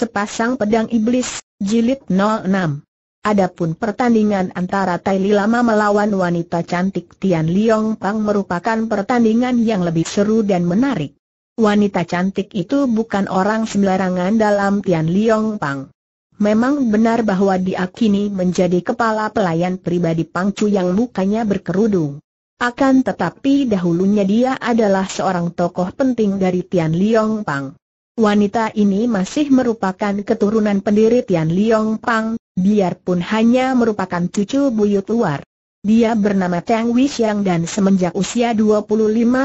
Sepasang Pedang Iblis, Jilid 06 Adapun pertandingan antara Tai Li Lama melawan wanita cantik Tian Liong Pang merupakan pertandingan yang lebih seru dan menarik. Wanita cantik itu bukan orang sembarangan dalam Tian Liong Pang. Memang benar bahwa dia kini menjadi kepala pelayan pribadi Pang Chu yang mukanya berkerudung. Akan tetapi dahulunya dia adalah seorang tokoh penting dari Tian Liong Pang. Wanita ini masih merupakan keturunan pendiri Tian Liong Pang, biarpun hanya merupakan cucu buyut luar. Dia bernama Tang Wixiang dan semenjak usia 25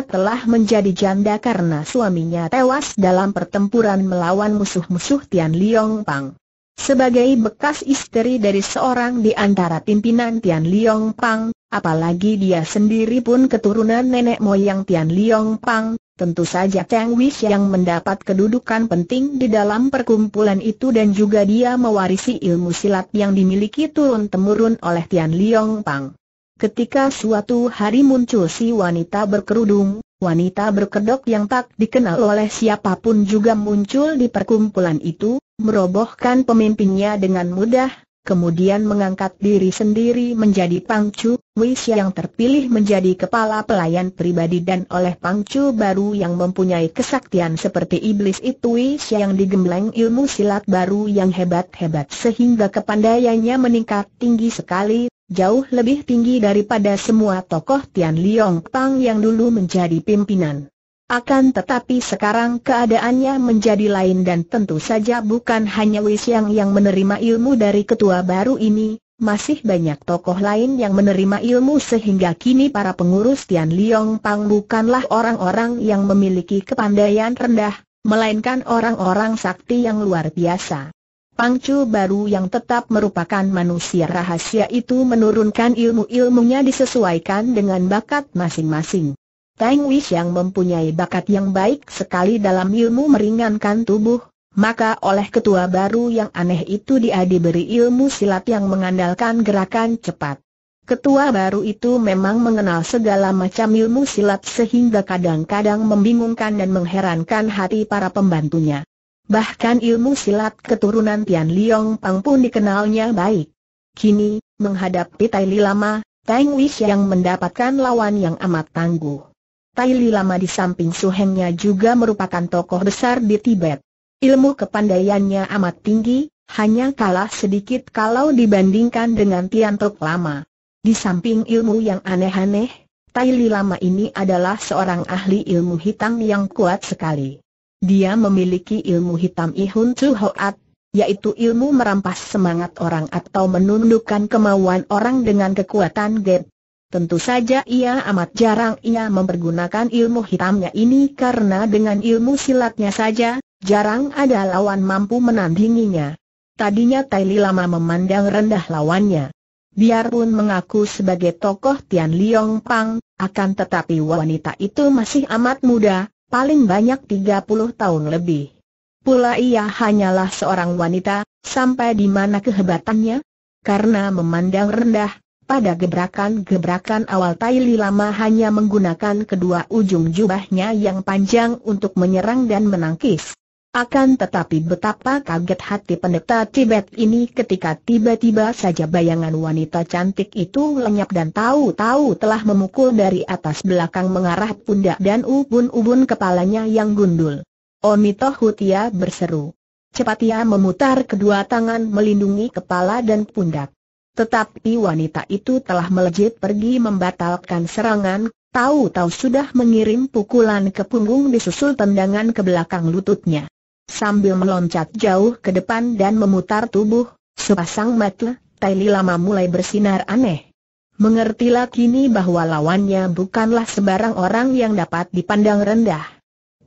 telah menjadi janda karena suaminya tewas dalam pertempuran melawan musuh-musuh Tian Liong Pang. Sebagai bekas istri dari seorang di antara pimpinan Tian Liong Pang, apalagi dia sendiri pun keturunan nenek moyang Tian Liong Pang, Tentu saja Tang Wish yang mendapat kedudukan penting di dalam perkumpulan itu dan juga dia mewarisi ilmu silat yang dimiliki turun-temurun oleh Tian Liang Pang. Ketika suatu hari muncul si wanita berkerudung, wanita berkedok yang tak dikenal oleh siapapun juga muncul di perkumpulan itu, merobohkan pemimpinnya dengan mudah, kemudian mengangkat diri sendiri menjadi Pangcu, Wisya yang terpilih menjadi kepala pelayan pribadi dan oleh Pangcu baru yang mempunyai kesaktian seperti iblis itu Wisya yang digembleng ilmu silat baru yang hebat-hebat sehingga kepandaiannya meningkat tinggi sekali, jauh lebih tinggi daripada semua tokoh Tian Liong Pang yang dulu menjadi pimpinan. Akan tetapi sekarang keadaannya menjadi lain dan tentu saja bukan hanya Wei Xiang yang menerima ilmu dari ketua baru ini, masih banyak tokoh lain yang menerima ilmu sehingga kini para pengurus Tian Liong Pang bukanlah orang-orang yang memiliki kepandaian rendah, melainkan orang-orang sakti yang luar biasa. Pangcu baru yang tetap merupakan manusia rahasia itu menurunkan ilmu-ilmunya disesuaikan dengan bakat masing-masing. Tang Wish yang mempunyai bakat yang baik sekali dalam ilmu meringankan tubuh, maka oleh ketua baru yang aneh itu dia diberi ilmu silat yang mengandalkan gerakan cepat. Ketua baru itu memang mengenal segala macam ilmu silat sehingga kadang-kadang membingungkan dan mengherankan hati para pembantunya. Bahkan ilmu silat keturunan Tian Liong Pang pun dikenalnya baik. Kini, menghadapi Tai Li Lama, Tang Wish yang mendapatkan lawan yang amat tangguh. Tai Li lama di samping Su juga merupakan tokoh besar di Tibet. Ilmu kepandaiannya amat tinggi, hanya kalah sedikit kalau dibandingkan dengan Tian Tok lama. Di samping ilmu yang aneh-aneh, Tai Li lama ini adalah seorang ahli ilmu hitam yang kuat sekali. Dia memiliki ilmu hitam Ihun Chu Hoat, yaitu ilmu merampas semangat orang atau menundukkan kemauan orang dengan kekuatan Gep. Tentu saja ia amat jarang ia mempergunakan ilmu hitamnya ini karena dengan ilmu silatnya saja, jarang ada lawan mampu menandinginya. Tadinya Li lama memandang rendah lawannya. Biarpun mengaku sebagai tokoh Tian Liong Pang, akan tetapi wanita itu masih amat muda, paling banyak 30 tahun lebih. Pula ia hanyalah seorang wanita, sampai di mana kehebatannya? Karena memandang rendah, pada gebrakan-gebrakan awal Tai Lama hanya menggunakan kedua ujung jubahnya yang panjang untuk menyerang dan menangkis. Akan tetapi betapa kaget hati pendeta Tibet ini ketika tiba-tiba saja bayangan wanita cantik itu lenyap dan tahu-tahu telah memukul dari atas belakang mengarah pundak dan ubun-ubun kepalanya yang gundul. Onito Hutia berseru. Cepat ia memutar kedua tangan melindungi kepala dan pundak. Tetapi wanita itu telah melejit pergi membatalkan serangan, tahu-tahu sudah mengirim pukulan ke punggung disusul tendangan ke belakang lututnya. Sambil meloncat jauh ke depan dan memutar tubuh, sepasang mata, Taili lama mulai bersinar aneh. Mengertilah kini bahwa lawannya bukanlah sebarang orang yang dapat dipandang rendah.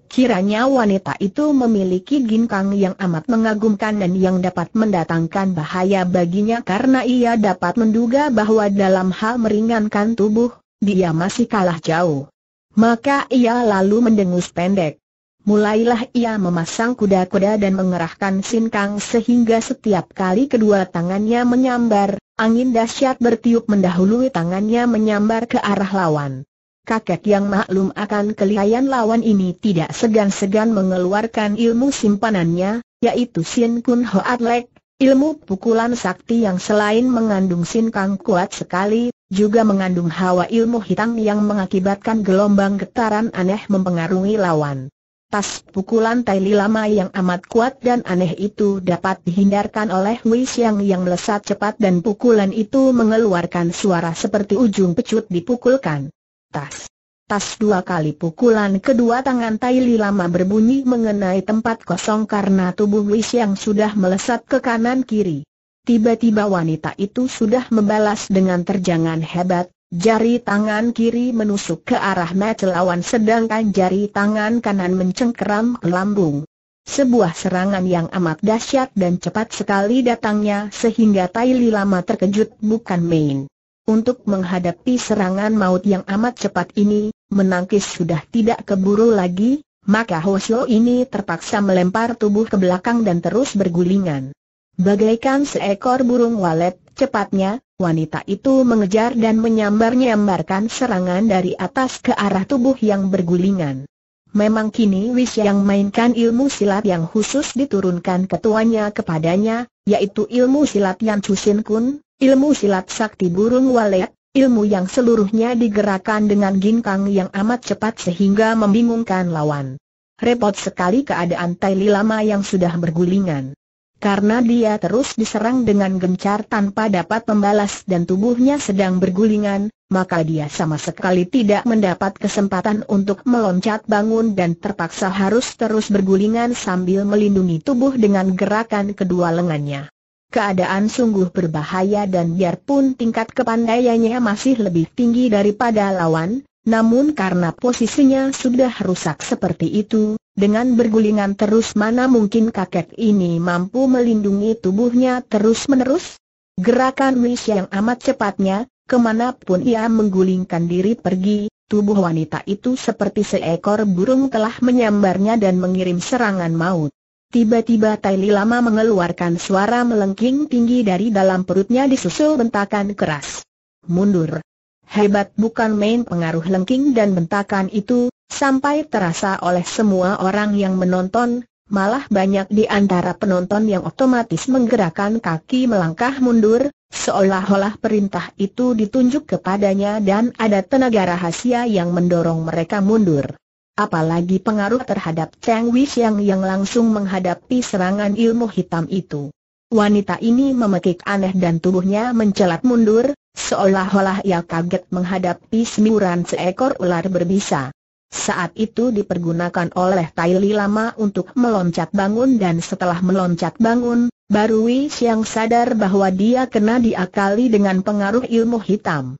Kiranya wanita itu memiliki ginkang yang amat mengagumkan dan yang dapat mendatangkan bahaya baginya karena ia dapat menduga bahwa dalam hal meringankan tubuh, dia masih kalah jauh. Maka ia lalu mendengus pendek. Mulailah ia memasang kuda-kuda dan mengerahkan sinkang sehingga setiap kali kedua tangannya menyambar, angin dahsyat bertiup mendahului tangannya menyambar ke arah lawan kakek yang maklum akan kelihayan lawan ini tidak segan-segan mengeluarkan ilmu simpanannya, yaitu Sin Kun Ho Lek, ilmu pukulan sakti yang selain mengandung Sin Kang kuat sekali, juga mengandung hawa ilmu hitam yang mengakibatkan gelombang getaran aneh mempengaruhi lawan. Tas pukulan Taili lama yang amat kuat dan aneh itu dapat dihindarkan oleh Wei Xiang yang melesat cepat dan pukulan itu mengeluarkan suara seperti ujung pecut dipukulkan. Tas. Tas dua kali pukulan kedua tangan Tai Li lama berbunyi mengenai tempat kosong karena tubuh Wis yang sudah melesat ke kanan kiri. Tiba-tiba wanita itu sudah membalas dengan terjangan hebat, jari tangan kiri menusuk ke arah mata lawan sedangkan jari tangan kanan mencengkeram ke lambung. Sebuah serangan yang amat dahsyat dan cepat sekali datangnya sehingga Tai Li lama terkejut bukan main. Untuk menghadapi serangan maut yang amat cepat ini, menangkis sudah tidak keburu lagi, maka Hoshio ini terpaksa melempar tubuh ke belakang dan terus bergulingan. Bagaikan seekor burung walet, cepatnya, wanita itu mengejar dan menyambar-nyambarkan serangan dari atas ke arah tubuh yang bergulingan. Memang kini Wis yang mainkan ilmu silat yang khusus diturunkan ketuanya kepadanya, yaitu ilmu silat yang Chusin Kun, ilmu silat sakti burung walet, ilmu yang seluruhnya digerakkan dengan ginkang yang amat cepat sehingga membingungkan lawan. Repot sekali keadaan Tai Lama yang sudah bergulingan. Karena dia terus diserang dengan gencar tanpa dapat membalas dan tubuhnya sedang bergulingan, maka dia sama sekali tidak mendapat kesempatan untuk meloncat bangun dan terpaksa harus terus bergulingan sambil melindungi tubuh dengan gerakan kedua lengannya keadaan sungguh berbahaya dan biarpun tingkat kepandaiannya masih lebih tinggi daripada lawan, namun karena posisinya sudah rusak seperti itu, dengan bergulingan terus mana mungkin kakek ini mampu melindungi tubuhnya terus-menerus? Gerakan Wish yang amat cepatnya, kemanapun ia menggulingkan diri pergi, tubuh wanita itu seperti seekor burung telah menyambarnya dan mengirim serangan maut. Tiba-tiba Taili Lama mengeluarkan suara melengking tinggi dari dalam perutnya disusul bentakan keras. Mundur. Hebat bukan main pengaruh lengking dan bentakan itu, sampai terasa oleh semua orang yang menonton, malah banyak di antara penonton yang otomatis menggerakkan kaki melangkah mundur, seolah-olah perintah itu ditunjuk kepadanya dan ada tenaga rahasia yang mendorong mereka mundur apalagi pengaruh terhadap Cheng Wishyang yang langsung menghadapi serangan ilmu hitam itu. Wanita ini memekik aneh dan tubuhnya mencelat mundur, seolah-olah ia kaget menghadapi semburan seekor ular berbisa. Saat itu dipergunakan oleh Tai Li Lama untuk meloncat bangun dan setelah meloncat bangun, baru Wei Xiang sadar bahwa dia kena diakali dengan pengaruh ilmu hitam.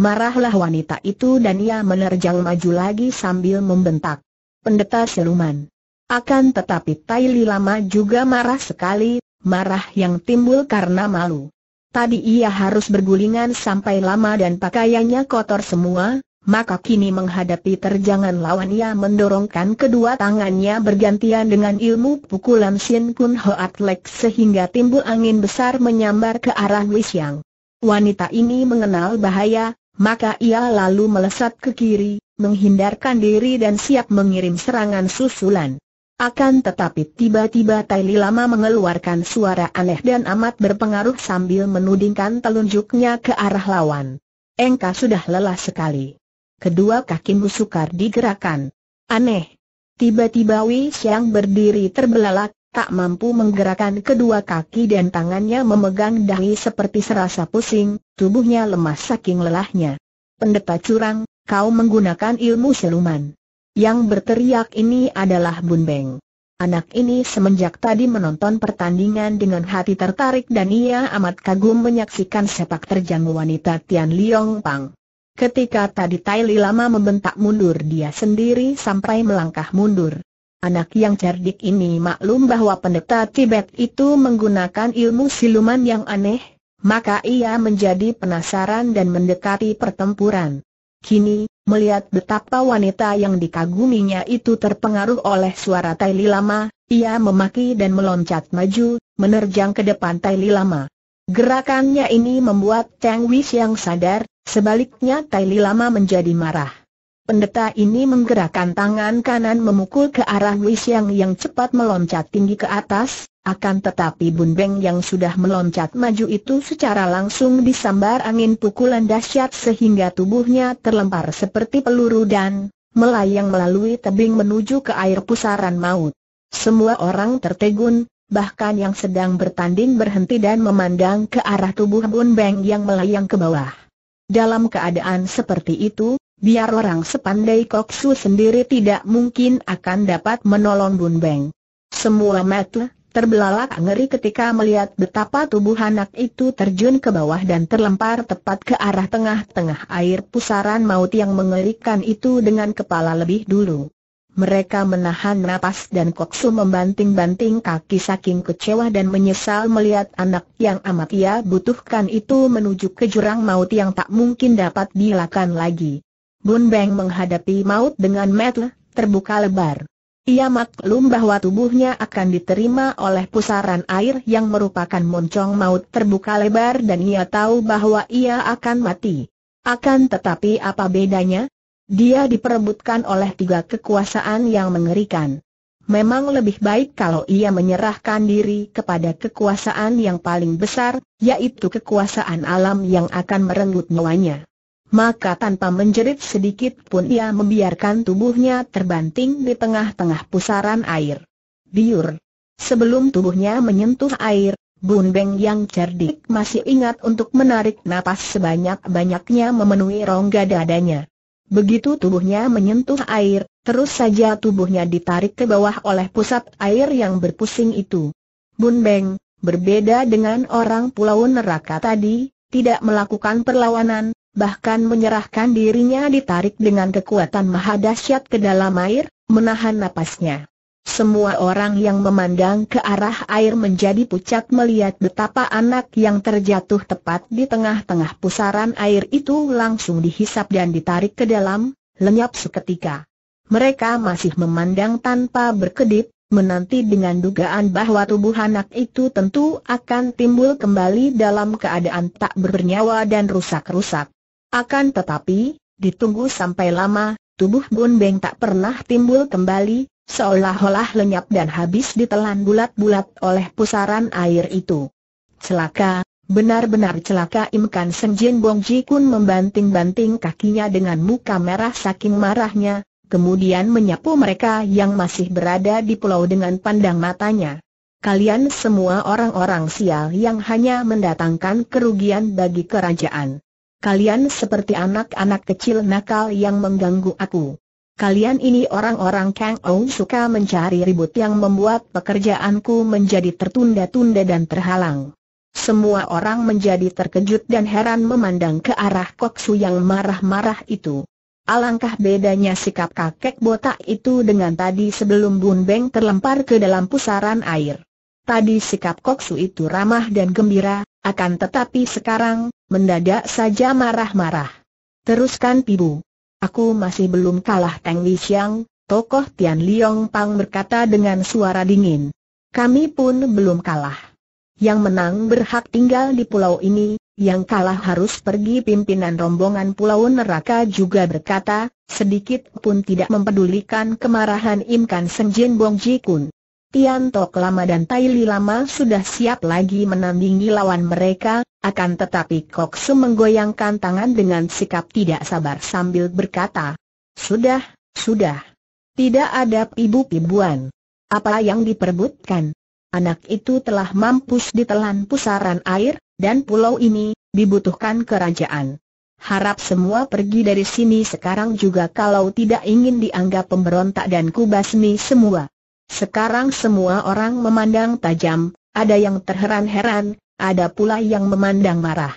Marahlah wanita itu dan ia menerjang maju lagi sambil membentak. Pendeta siluman. Akan tetapi Tai Li Lama juga marah sekali, marah yang timbul karena malu. Tadi ia harus bergulingan sampai lama dan pakaiannya kotor semua, maka kini menghadapi terjangan lawan ia mendorongkan kedua tangannya bergantian dengan ilmu pukulan Sin Kun Lek sehingga timbul angin besar menyambar ke arah Wisyang. Wanita ini mengenal bahaya, maka ia lalu melesat ke kiri, menghindarkan diri dan siap mengirim serangan susulan. Akan tetapi tiba-tiba Tai Lama mengeluarkan suara aneh dan amat berpengaruh sambil menudingkan telunjuknya ke arah lawan. Engka sudah lelah sekali. Kedua kaki sukar digerakkan. Aneh. Tiba-tiba Wei Xiang berdiri terbelalak, tak mampu menggerakkan kedua kaki dan tangannya memegang dahi seperti serasa pusing, tubuhnya lemas saking lelahnya. Pendeta curang, kau menggunakan ilmu siluman. Yang berteriak ini adalah Bun Beng. Anak ini semenjak tadi menonton pertandingan dengan hati tertarik dan ia amat kagum menyaksikan sepak terjang wanita Tian Liong Pang. Ketika tadi Tai Li lama membentak mundur dia sendiri sampai melangkah mundur. Anak yang cerdik ini maklum bahwa pendeta Tibet itu menggunakan ilmu siluman yang aneh, maka ia menjadi penasaran dan mendekati pertempuran. Kini, melihat betapa wanita yang dikaguminya itu terpengaruh oleh suara Taili Lama, ia memaki dan meloncat maju, menerjang ke depan Taili Lama. Gerakannya ini membuat Cheng Wis yang sadar, sebaliknya Taili Lama menjadi marah. Pendeta ini menggerakkan tangan kanan memukul ke arah Wei yang cepat meloncat tinggi ke atas, akan tetapi Bun Beng yang sudah meloncat maju itu secara langsung disambar angin pukulan dahsyat sehingga tubuhnya terlempar seperti peluru dan melayang melalui tebing menuju ke air pusaran maut. Semua orang tertegun, bahkan yang sedang bertanding berhenti dan memandang ke arah tubuh Bun Beng yang melayang ke bawah. Dalam keadaan seperti itu, biar orang sepandai Koksu sendiri tidak mungkin akan dapat menolong Bun Beng. Semua mata terbelalak ngeri ketika melihat betapa tubuh anak itu terjun ke bawah dan terlempar tepat ke arah tengah-tengah air pusaran maut yang mengerikan itu dengan kepala lebih dulu. Mereka menahan napas dan Koksu membanting-banting kaki saking kecewa dan menyesal melihat anak yang amat ia butuhkan itu menuju ke jurang maut yang tak mungkin dapat dilakukan lagi. Bun Beng menghadapi maut dengan metel, terbuka lebar. Ia maklum bahwa tubuhnya akan diterima oleh pusaran air yang merupakan moncong maut terbuka lebar dan ia tahu bahwa ia akan mati. Akan tetapi apa bedanya? Dia diperebutkan oleh tiga kekuasaan yang mengerikan. Memang lebih baik kalau ia menyerahkan diri kepada kekuasaan yang paling besar, yaitu kekuasaan alam yang akan merenggut nyawanya maka tanpa menjerit sedikit pun ia membiarkan tubuhnya terbanting di tengah-tengah pusaran air. Biur. Sebelum tubuhnya menyentuh air, Bun Beng yang cerdik masih ingat untuk menarik napas sebanyak-banyaknya memenuhi rongga dadanya. Begitu tubuhnya menyentuh air, terus saja tubuhnya ditarik ke bawah oleh pusat air yang berpusing itu. Bun Beng, berbeda dengan orang pulau neraka tadi, tidak melakukan perlawanan, bahkan menyerahkan dirinya ditarik dengan kekuatan maha dahsyat ke dalam air, menahan napasnya. Semua orang yang memandang ke arah air menjadi pucat melihat betapa anak yang terjatuh tepat di tengah-tengah pusaran air itu langsung dihisap dan ditarik ke dalam, lenyap seketika. Mereka masih memandang tanpa berkedip, menanti dengan dugaan bahwa tubuh anak itu tentu akan timbul kembali dalam keadaan tak bernyawa dan rusak-rusak. Akan tetapi, ditunggu sampai lama, tubuh Bun Beng tak pernah timbul kembali, seolah-olah lenyap dan habis ditelan bulat-bulat oleh pusaran air itu. Celaka, benar-benar celaka Imkan Senjin Bong Ji Kun membanting-banting kakinya dengan muka merah saking marahnya, kemudian menyapu mereka yang masih berada di pulau dengan pandang matanya. Kalian semua orang-orang sial yang hanya mendatangkan kerugian bagi kerajaan. Kalian seperti anak-anak kecil nakal yang mengganggu aku. Kalian ini orang-orang Kang Ou suka mencari ribut yang membuat pekerjaanku menjadi tertunda-tunda dan terhalang. Semua orang menjadi terkejut dan heran memandang ke arah Koksu yang marah-marah itu. Alangkah bedanya sikap kakek botak itu dengan tadi sebelum Bun Beng terlempar ke dalam pusaran air. Tadi sikap Koksu itu ramah dan gembira, akan tetapi sekarang, mendadak saja marah-marah. Teruskan pibu. Aku masih belum kalah Teng Li Xiang, tokoh Tian Liong Pang berkata dengan suara dingin. Kami pun belum kalah. Yang menang berhak tinggal di pulau ini, yang kalah harus pergi pimpinan rombongan pulau neraka juga berkata, sedikit pun tidak mempedulikan kemarahan Imkan Senjin Bong Ji Kun. Tian Tok Lama dan Tai Li Lama sudah siap lagi menandingi lawan mereka, akan tetapi Kok Su menggoyangkan tangan dengan sikap tidak sabar sambil berkata, Sudah, sudah. Tidak ada pibu-pibuan. Apa yang diperbutkan? Anak itu telah mampus ditelan pusaran air, dan pulau ini, dibutuhkan kerajaan. Harap semua pergi dari sini sekarang juga kalau tidak ingin dianggap pemberontak dan kubasmi semua. Sekarang semua orang memandang tajam, ada yang terheran-heran, ada pula yang memandang marah.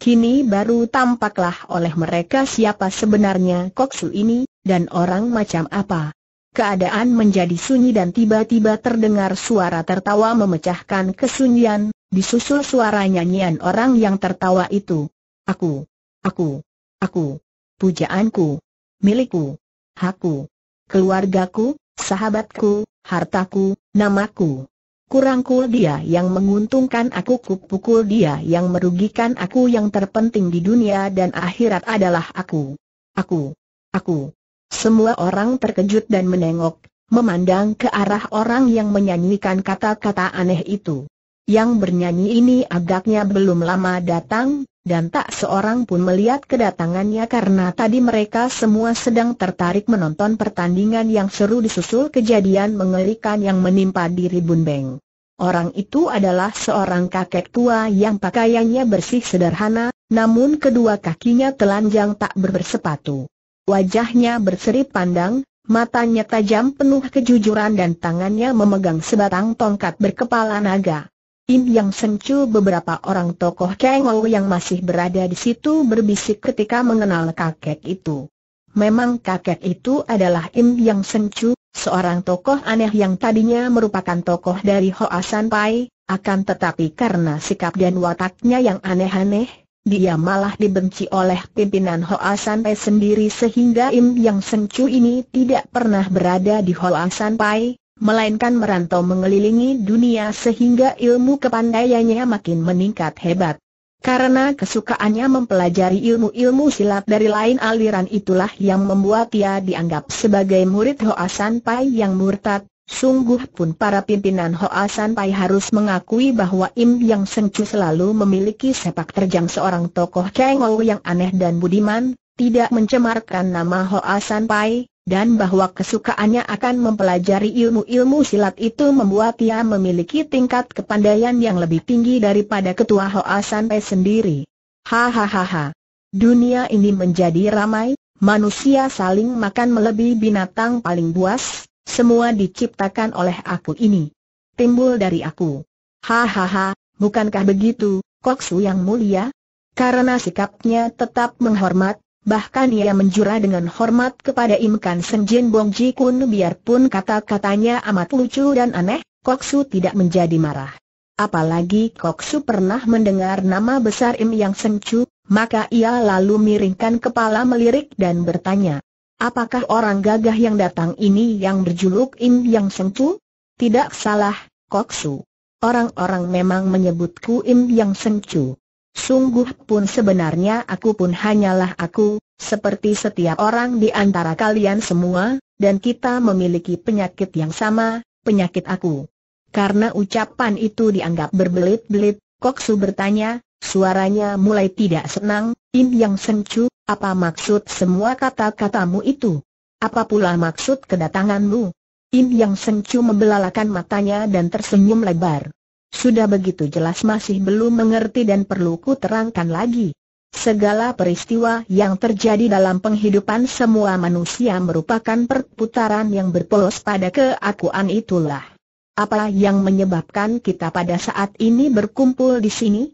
Kini baru tampaklah oleh mereka siapa sebenarnya Koksu ini, dan orang macam apa. Keadaan menjadi sunyi dan tiba-tiba terdengar suara tertawa memecahkan kesunyian, disusul suara nyanyian orang yang tertawa itu. Aku, aku, aku, pujaanku, milikku, hakku, keluargaku, sahabatku, hartaku, namaku. Kurangkul dia yang menguntungkan aku kupukul dia yang merugikan aku yang terpenting di dunia dan akhirat adalah aku. Aku. Aku. Semua orang terkejut dan menengok, memandang ke arah orang yang menyanyikan kata-kata aneh itu. Yang bernyanyi ini agaknya belum lama datang, dan tak seorang pun melihat kedatangannya karena tadi mereka semua sedang tertarik menonton pertandingan yang seru disusul kejadian mengerikan yang menimpa diri Bun Beng. Orang itu adalah seorang kakek tua yang pakaiannya bersih sederhana, namun kedua kakinya telanjang tak bersepatu. Wajahnya berseri pandang, matanya tajam penuh kejujuran dan tangannya memegang sebatang tongkat berkepala naga. Im Yang Sencu beberapa orang tokoh Kengo yang masih berada di situ berbisik ketika mengenal kakek itu. Memang kakek itu adalah Im Yang Sencu, seorang tokoh aneh yang tadinya merupakan tokoh dari Hoasan Pai, akan tetapi karena sikap dan wataknya yang aneh-aneh, dia malah dibenci oleh pimpinan Hoasan Pai sendiri sehingga Im Yang Sencu ini tidak pernah berada di Hoasan Pai, melainkan merantau mengelilingi dunia sehingga ilmu kepandaiannya makin meningkat hebat. Karena kesukaannya mempelajari ilmu-ilmu silat dari lain aliran itulah yang membuat ia dianggap sebagai murid Hoa San Pai yang murtad. Sungguh pun para pimpinan Hoa San Pai harus mengakui bahwa Im Yang Sengcu selalu memiliki sepak terjang seorang tokoh Kengou yang aneh dan budiman, tidak mencemarkan nama Hoa San Pai, dan bahwa kesukaannya akan mempelajari ilmu-ilmu silat itu membuat ia memiliki tingkat kepandaian yang lebih tinggi daripada ketua Hoa sendiri. Hahaha. Dunia ini menjadi ramai, manusia saling makan melebihi binatang paling buas, semua diciptakan oleh aku ini. Timbul dari aku. Hahaha, bukankah begitu, Koksu yang mulia? Karena sikapnya tetap menghormat, Bahkan ia menjura dengan hormat kepada Imkan Senjin Bong Ji Kun biarpun kata-katanya amat lucu dan aneh, Koksu tidak menjadi marah. Apalagi Koksu pernah mendengar nama besar Im Yang Chu, maka ia lalu miringkan kepala melirik dan bertanya, Apakah orang gagah yang datang ini yang berjuluk Im Yang Chu? Tidak salah, Koksu. Orang-orang memang menyebutku Im Yang Chu. Sungguh pun sebenarnya aku pun hanyalah aku, seperti setiap orang di antara kalian semua, dan kita memiliki penyakit yang sama, penyakit aku. Karena ucapan itu dianggap berbelit-belit, Koksu bertanya, suaranya mulai tidak senang, Im Yang Sencu, apa maksud semua kata-katamu itu? Apa pula maksud kedatanganmu? Im Yang Sencu membelalakan matanya dan tersenyum lebar. Sudah begitu jelas masih belum mengerti dan perlu ku terangkan lagi. Segala peristiwa yang terjadi dalam penghidupan semua manusia merupakan perputaran yang berpolos pada keakuan itulah. Apa yang menyebabkan kita pada saat ini berkumpul di sini?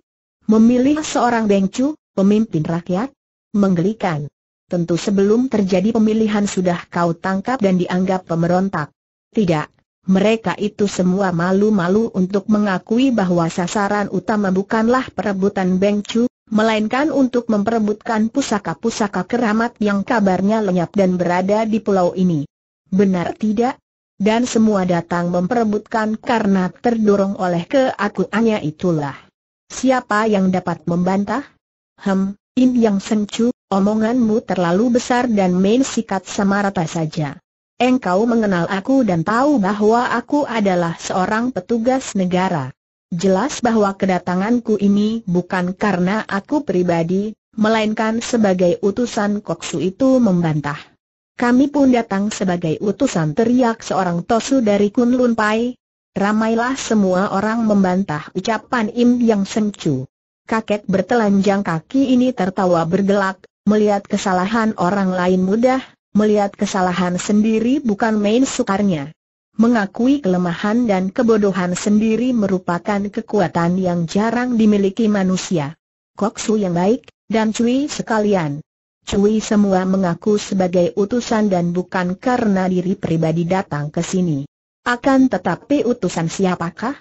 Memilih seorang bengcu, pemimpin rakyat? Menggelikan. Tentu sebelum terjadi pemilihan sudah kau tangkap dan dianggap pemberontak. Tidak, mereka itu semua malu-malu untuk mengakui bahwa sasaran utama bukanlah perebutan Beng Chu, melainkan untuk memperebutkan pusaka-pusaka keramat yang kabarnya lenyap dan berada di pulau ini. Benar tidak? Dan semua datang memperebutkan karena terdorong oleh keakuannya itulah. Siapa yang dapat membantah? Hem, In Yang Chu, omonganmu terlalu besar dan main sikat sama rata saja engkau mengenal aku dan tahu bahwa aku adalah seorang petugas negara. Jelas bahwa kedatanganku ini bukan karena aku pribadi, melainkan sebagai utusan Koksu itu membantah. Kami pun datang sebagai utusan teriak seorang Tosu dari Kunlun Pai. Ramailah semua orang membantah ucapan Im Yang sengcu. Kakek bertelanjang kaki ini tertawa bergelak, melihat kesalahan orang lain mudah, Melihat kesalahan sendiri bukan main sukarnya. Mengakui kelemahan dan kebodohan sendiri merupakan kekuatan yang jarang dimiliki manusia. Koksu yang baik, dan Cui sekalian. Cui semua mengaku sebagai utusan dan bukan karena diri pribadi datang ke sini. Akan tetapi utusan siapakah?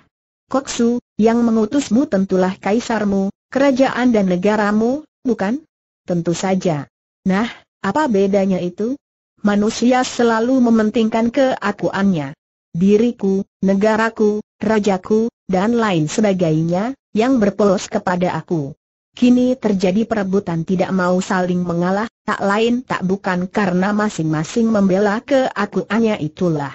Koksu, yang mengutusmu tentulah kaisarmu, kerajaan dan negaramu, bukan? Tentu saja. Nah, apa bedanya itu? manusia selalu mementingkan keakuannya. Diriku, negaraku, rajaku, dan lain sebagainya, yang berpolos kepada aku. Kini terjadi perebutan tidak mau saling mengalah, tak lain tak bukan karena masing-masing membela keakuannya itulah.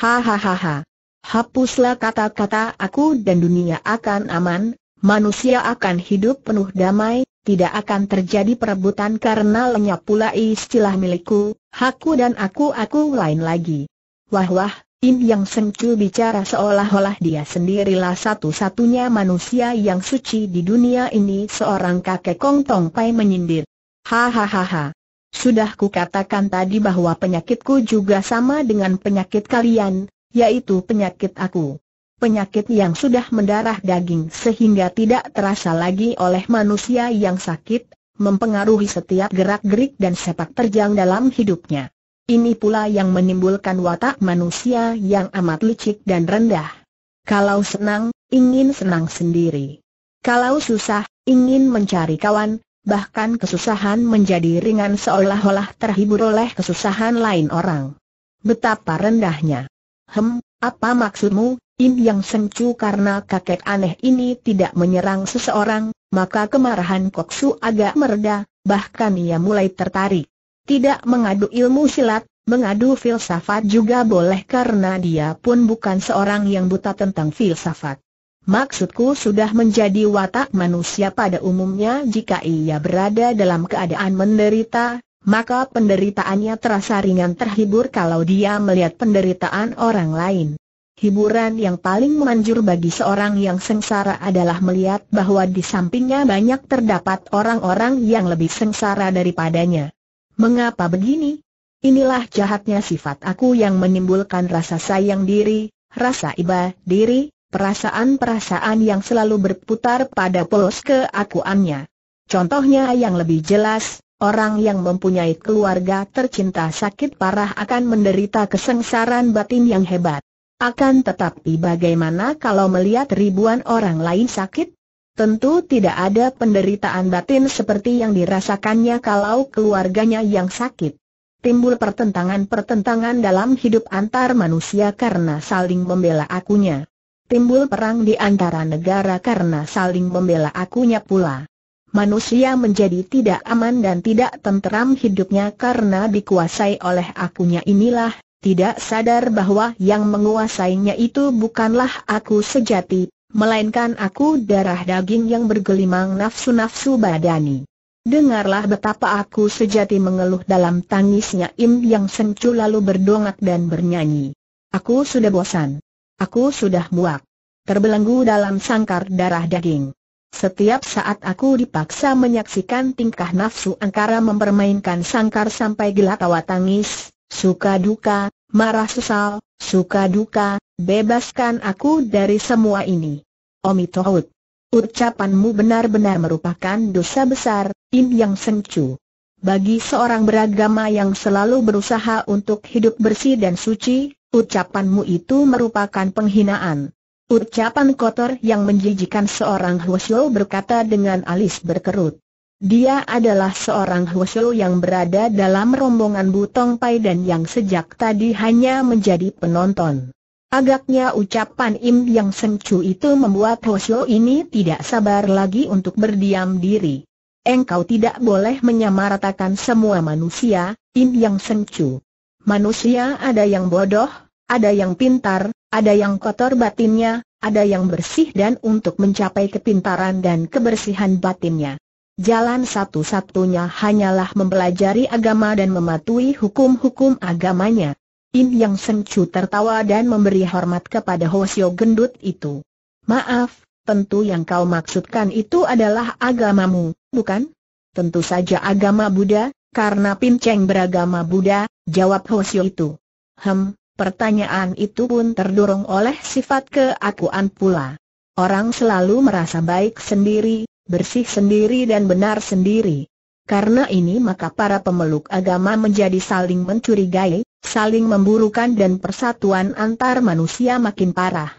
Hahaha. Hapuslah kata-kata aku dan dunia akan aman, manusia akan hidup penuh damai, tidak akan terjadi perebutan karena lenyap pula istilah milikku, Haku dan aku-aku lain lagi. Wah-wah, In Yang Sengcu bicara seolah-olah dia sendirilah satu-satunya manusia yang suci di dunia ini seorang kakek Kong Tong Pai menyindir. Hahaha. Sudah ku katakan tadi bahwa penyakitku juga sama dengan penyakit kalian, yaitu penyakit aku penyakit yang sudah mendarah daging sehingga tidak terasa lagi oleh manusia yang sakit, mempengaruhi setiap gerak-gerik dan sepak terjang dalam hidupnya. Ini pula yang menimbulkan watak manusia yang amat licik dan rendah. Kalau senang, ingin senang sendiri. Kalau susah, ingin mencari kawan, bahkan kesusahan menjadi ringan seolah-olah terhibur oleh kesusahan lain orang. Betapa rendahnya. Hem, apa maksudmu, Im Yang senju karena kakek aneh ini tidak menyerang seseorang, maka kemarahan Koksu agak mereda, bahkan ia mulai tertarik. Tidak mengadu ilmu silat, mengadu filsafat juga boleh karena dia pun bukan seorang yang buta tentang filsafat. Maksudku sudah menjadi watak manusia pada umumnya jika ia berada dalam keadaan menderita, maka penderitaannya terasa ringan terhibur kalau dia melihat penderitaan orang lain. Hiburan yang paling manjur bagi seorang yang sengsara adalah melihat bahwa di sampingnya banyak terdapat orang-orang yang lebih sengsara daripadanya. Mengapa begini? Inilah jahatnya sifat aku yang menimbulkan rasa sayang diri, rasa iba diri, perasaan-perasaan yang selalu berputar pada polos keakuannya. Contohnya yang lebih jelas, Orang yang mempunyai keluarga tercinta sakit parah akan menderita kesengsaraan batin yang hebat. Akan tetapi bagaimana kalau melihat ribuan orang lain sakit? Tentu tidak ada penderitaan batin seperti yang dirasakannya kalau keluarganya yang sakit. Timbul pertentangan-pertentangan dalam hidup antar manusia karena saling membela akunya. Timbul perang di antara negara karena saling membela akunya pula. Manusia menjadi tidak aman dan tidak tenteram hidupnya karena dikuasai oleh akunya inilah tidak sadar bahwa yang menguasainya itu bukanlah aku sejati, melainkan aku darah daging yang bergelimang nafsu-nafsu badani. Dengarlah betapa aku sejati mengeluh dalam tangisnya Im yang sencu lalu berdongak dan bernyanyi. Aku sudah bosan. Aku sudah muak. Terbelenggu dalam sangkar darah daging. Setiap saat aku dipaksa menyaksikan tingkah nafsu angkara mempermainkan sangkar sampai gelak tawa tangis, suka duka, marah sesal, suka duka, bebaskan aku dari semua ini. Omi Tohut, Ucapanmu benar-benar merupakan dosa besar, In Yang Sengcu. Bagi seorang beragama yang selalu berusaha untuk hidup bersih dan suci, ucapanmu itu merupakan penghinaan. Ucapan kotor yang menjijikan seorang Hwasyo berkata dengan alis berkerut. Dia adalah seorang Hwasyo yang berada dalam rombongan Butong Pai dan yang sejak tadi hanya menjadi penonton. Agaknya ucapan Im Yang Sencu itu membuat Hwasyo ini tidak sabar lagi untuk berdiam diri. Engkau tidak boleh menyamaratakan semua manusia, Im Yang Sencu. Manusia ada yang bodoh, ada yang pintar, ada yang kotor batinnya, ada yang bersih dan untuk mencapai kepintaran dan kebersihan batinnya Jalan satu-satunya hanyalah mempelajari agama dan mematuhi hukum-hukum agamanya. Im Yang Sengcu tertawa dan memberi hormat kepada Hosio gendut itu. Maaf, tentu yang kau maksudkan itu adalah agamamu, bukan? Tentu saja agama Buddha, karena Pin Cheng beragama Buddha, jawab Hosio itu. Hem, pertanyaan itu pun terdorong oleh sifat keakuan pula. Orang selalu merasa baik sendiri, bersih sendiri dan benar sendiri. Karena ini maka para pemeluk agama menjadi saling mencurigai, saling memburukan dan persatuan antar manusia makin parah.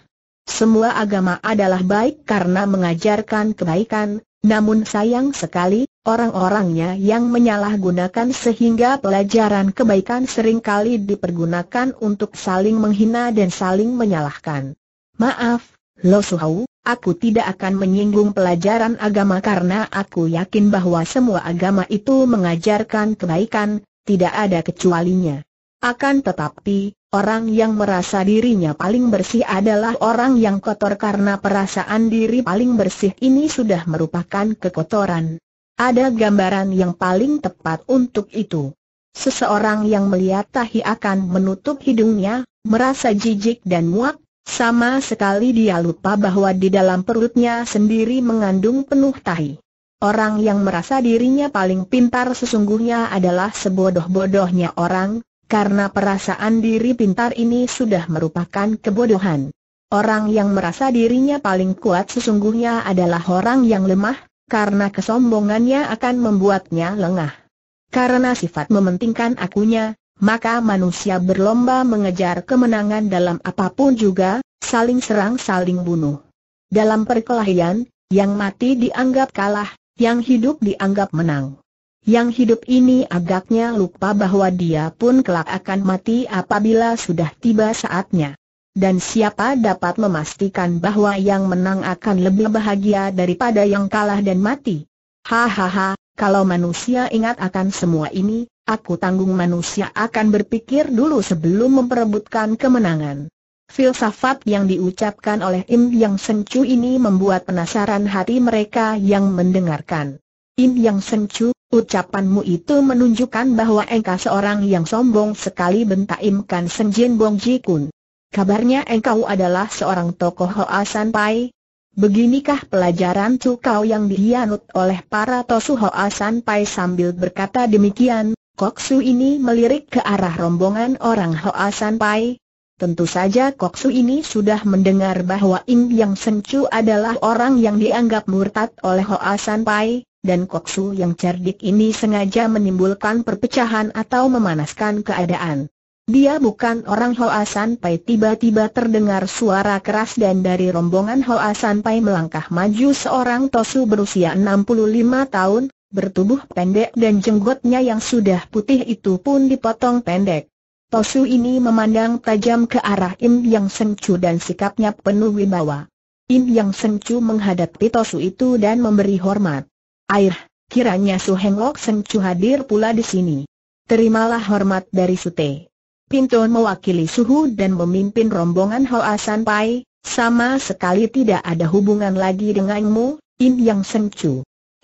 Semua agama adalah baik karena mengajarkan kebaikan, namun sayang sekali, orang-orangnya yang menyalahgunakan sehingga pelajaran kebaikan seringkali dipergunakan untuk saling menghina dan saling menyalahkan. Maaf, Lo Suhau, aku tidak akan menyinggung pelajaran agama karena aku yakin bahwa semua agama itu mengajarkan kebaikan, tidak ada kecualinya. Akan tetapi, orang yang merasa dirinya paling bersih adalah orang yang kotor karena perasaan diri paling bersih ini sudah merupakan kekotoran. Ada gambaran yang paling tepat untuk itu. Seseorang yang melihat tahi akan menutup hidungnya, merasa jijik dan muak, sama sekali dia lupa bahwa di dalam perutnya sendiri mengandung penuh tahi. Orang yang merasa dirinya paling pintar sesungguhnya adalah sebodoh-bodohnya orang, karena perasaan diri pintar ini sudah merupakan kebodohan. Orang yang merasa dirinya paling kuat sesungguhnya adalah orang yang lemah, karena kesombongannya akan membuatnya lengah. Karena sifat mementingkan akunya, maka manusia berlomba mengejar kemenangan dalam apapun juga, saling serang saling bunuh. Dalam perkelahian, yang mati dianggap kalah, yang hidup dianggap menang. Yang hidup ini agaknya lupa bahwa dia pun kelak akan mati apabila sudah tiba saatnya. Dan siapa dapat memastikan bahwa yang menang akan lebih bahagia daripada yang kalah dan mati? Hahaha, kalau manusia ingat akan semua ini, Aku tanggung manusia akan berpikir dulu sebelum memperebutkan kemenangan. Filsafat yang diucapkan oleh Im Yang senju ini membuat penasaran hati mereka yang mendengarkan. Im Yang senju, ucapanmu itu menunjukkan bahwa engkau seorang yang sombong sekali bentak Im Kan Senjin Bong Ji Kun. Kabarnya engkau adalah seorang tokoh Hoa San Pai, Beginikah pelajaran cukau yang dianut oleh para Tosu Hoa San Pai sambil berkata demikian, Koksu ini melirik ke arah rombongan orang Hoa Sanpai. Tentu saja Koksu ini sudah mendengar bahwa Im Yang Sencu adalah orang yang dianggap murtad oleh Hoa Sanpai, dan Koksu yang cerdik ini sengaja menimbulkan perpecahan atau memanaskan keadaan. Dia bukan orang Hoa Sanpai tiba-tiba terdengar suara keras dan dari rombongan Hoa Sanpai melangkah maju seorang Tosu berusia 65 tahun, bertubuh pendek dan jenggotnya yang sudah putih itu pun dipotong pendek. Tosu ini memandang tajam ke arah Im Yang Sencu dan sikapnya penuh wibawa. Im Yang Sencu menghadapi Tosu itu dan memberi hormat. Air, kiranya Su Heng Lok Sencu hadir pula di sini. Terimalah hormat dari Sute. Pinton mewakili Suhu dan memimpin rombongan Hoa San Pai, sama sekali tidak ada hubungan lagi denganmu, Im Yang Sencu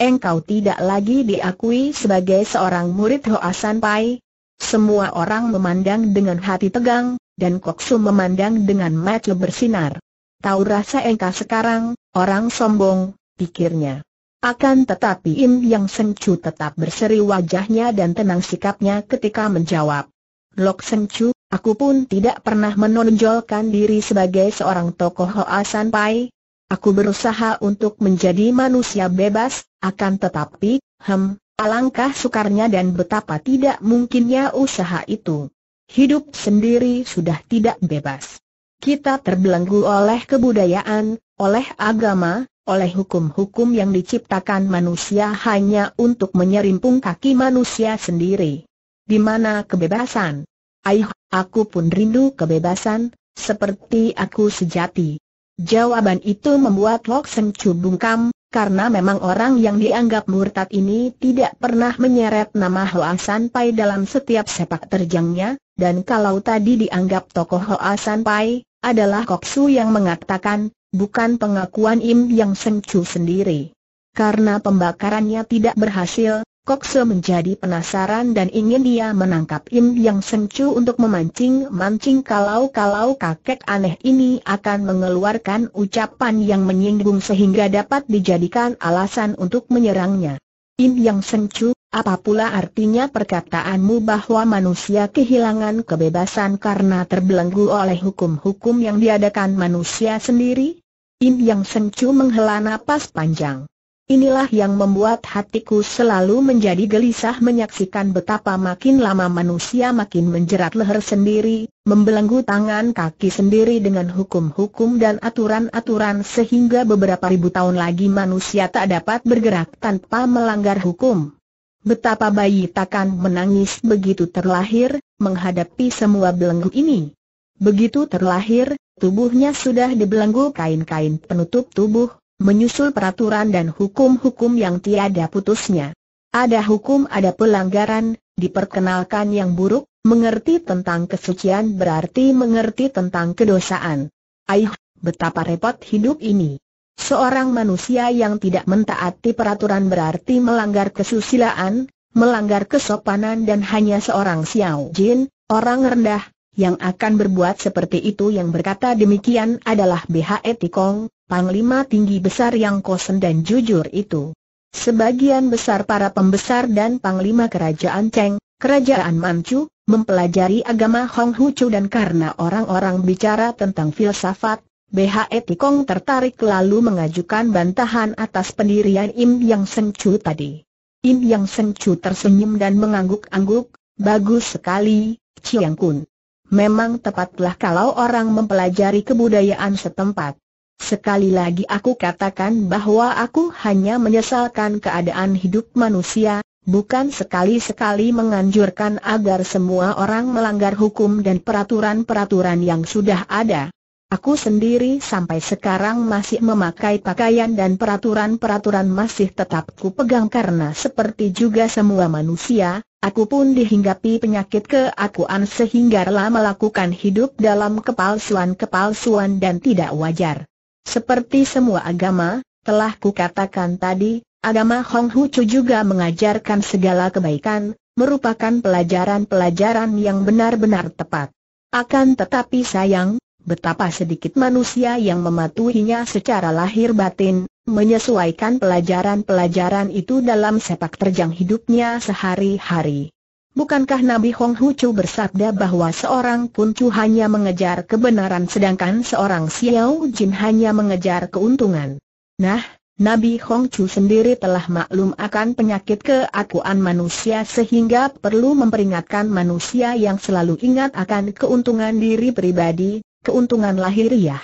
engkau tidak lagi diakui sebagai seorang murid Hoasan Pai. Semua orang memandang dengan hati tegang, dan Koksu memandang dengan mata bersinar. Tahu rasa engkau sekarang, orang sombong, pikirnya. Akan tetapi Im Yang Sencu tetap berseri wajahnya dan tenang sikapnya ketika menjawab. Lok Sencu, aku pun tidak pernah menonjolkan diri sebagai seorang tokoh Hoasan Pai, Aku berusaha untuk menjadi manusia bebas, akan tetapi, hem, alangkah sukarnya dan betapa tidak mungkinnya usaha itu. Hidup sendiri sudah tidak bebas. Kita terbelenggu oleh kebudayaan, oleh agama, oleh hukum-hukum yang diciptakan manusia hanya untuk menyerimpung kaki manusia sendiri. Di mana kebebasan? Ayuh, aku pun rindu kebebasan, seperti aku sejati. Jawaban itu membuat Lok Seng Chu bungkam, karena memang orang yang dianggap murtad ini tidak pernah menyeret nama Hoa San Pai dalam setiap sepak terjangnya, dan kalau tadi dianggap tokoh Hoa San Pai, adalah Kok Su yang mengatakan, bukan pengakuan Im Yang Seng Chu sendiri. Karena pembakarannya tidak berhasil, Kokse menjadi penasaran dan ingin dia menangkap Im Yang Sencu untuk memancing-mancing kalau-kalau kakek aneh ini akan mengeluarkan ucapan yang menyinggung sehingga dapat dijadikan alasan untuk menyerangnya. Im Yang Sencu, apa pula artinya perkataanmu bahwa manusia kehilangan kebebasan karena terbelenggu oleh hukum-hukum yang diadakan manusia sendiri? Im Yang Sencu menghela napas panjang. Inilah yang membuat hatiku selalu menjadi gelisah menyaksikan betapa makin lama manusia makin menjerat leher sendiri, membelenggu tangan kaki sendiri dengan hukum-hukum dan aturan-aturan sehingga beberapa ribu tahun lagi manusia tak dapat bergerak tanpa melanggar hukum. Betapa bayi takkan menangis begitu terlahir, menghadapi semua belenggu ini. Begitu terlahir, tubuhnya sudah dibelenggu kain-kain penutup tubuh, menyusul peraturan dan hukum-hukum yang tiada putusnya. Ada hukum ada pelanggaran, diperkenalkan yang buruk, mengerti tentang kesucian berarti mengerti tentang kedosaan. Aih, betapa repot hidup ini. Seorang manusia yang tidak mentaati peraturan berarti melanggar kesusilaan, melanggar kesopanan dan hanya seorang Xiao Jin, orang rendah, yang akan berbuat seperti itu yang berkata demikian adalah BHE Tikong, panglima tinggi besar yang kosen dan jujur itu. Sebagian besar para pembesar dan panglima kerajaan Cheng, kerajaan Manchu, mempelajari agama Hong dan karena orang-orang bicara tentang filsafat, BHE Tikong tertarik lalu mengajukan bantahan atas pendirian Im Yang Seng Chu tadi. Im Yang Seng Chu tersenyum dan mengangguk-angguk, bagus sekali, Chiang Kun. Memang tepatlah kalau orang mempelajari kebudayaan setempat. Sekali lagi aku katakan bahwa aku hanya menyesalkan keadaan hidup manusia, bukan sekali-sekali menganjurkan agar semua orang melanggar hukum dan peraturan-peraturan yang sudah ada. Aku sendiri sampai sekarang masih memakai pakaian dan peraturan-peraturan masih tetap pegang karena seperti juga semua manusia, aku pun dihinggapi penyakit keakuan sehingga rela melakukan hidup dalam kepalsuan-kepalsuan dan tidak wajar. Seperti semua agama, telah kukatakan tadi, agama Hong Hu Chu juga mengajarkan segala kebaikan, merupakan pelajaran-pelajaran yang benar-benar tepat. Akan tetapi sayang, betapa sedikit manusia yang mematuhinya secara lahir batin, menyesuaikan pelajaran-pelajaran itu dalam sepak terjang hidupnya sehari-hari. Bukankah Nabi Hong Hucu bersabda bahwa seorang Chu hanya mengejar kebenaran sedangkan seorang Xiao Jin hanya mengejar keuntungan? Nah, Nabi Hong Chu sendiri telah maklum akan penyakit keakuan manusia sehingga perlu memperingatkan manusia yang selalu ingat akan keuntungan diri pribadi, keuntungan lahiriah.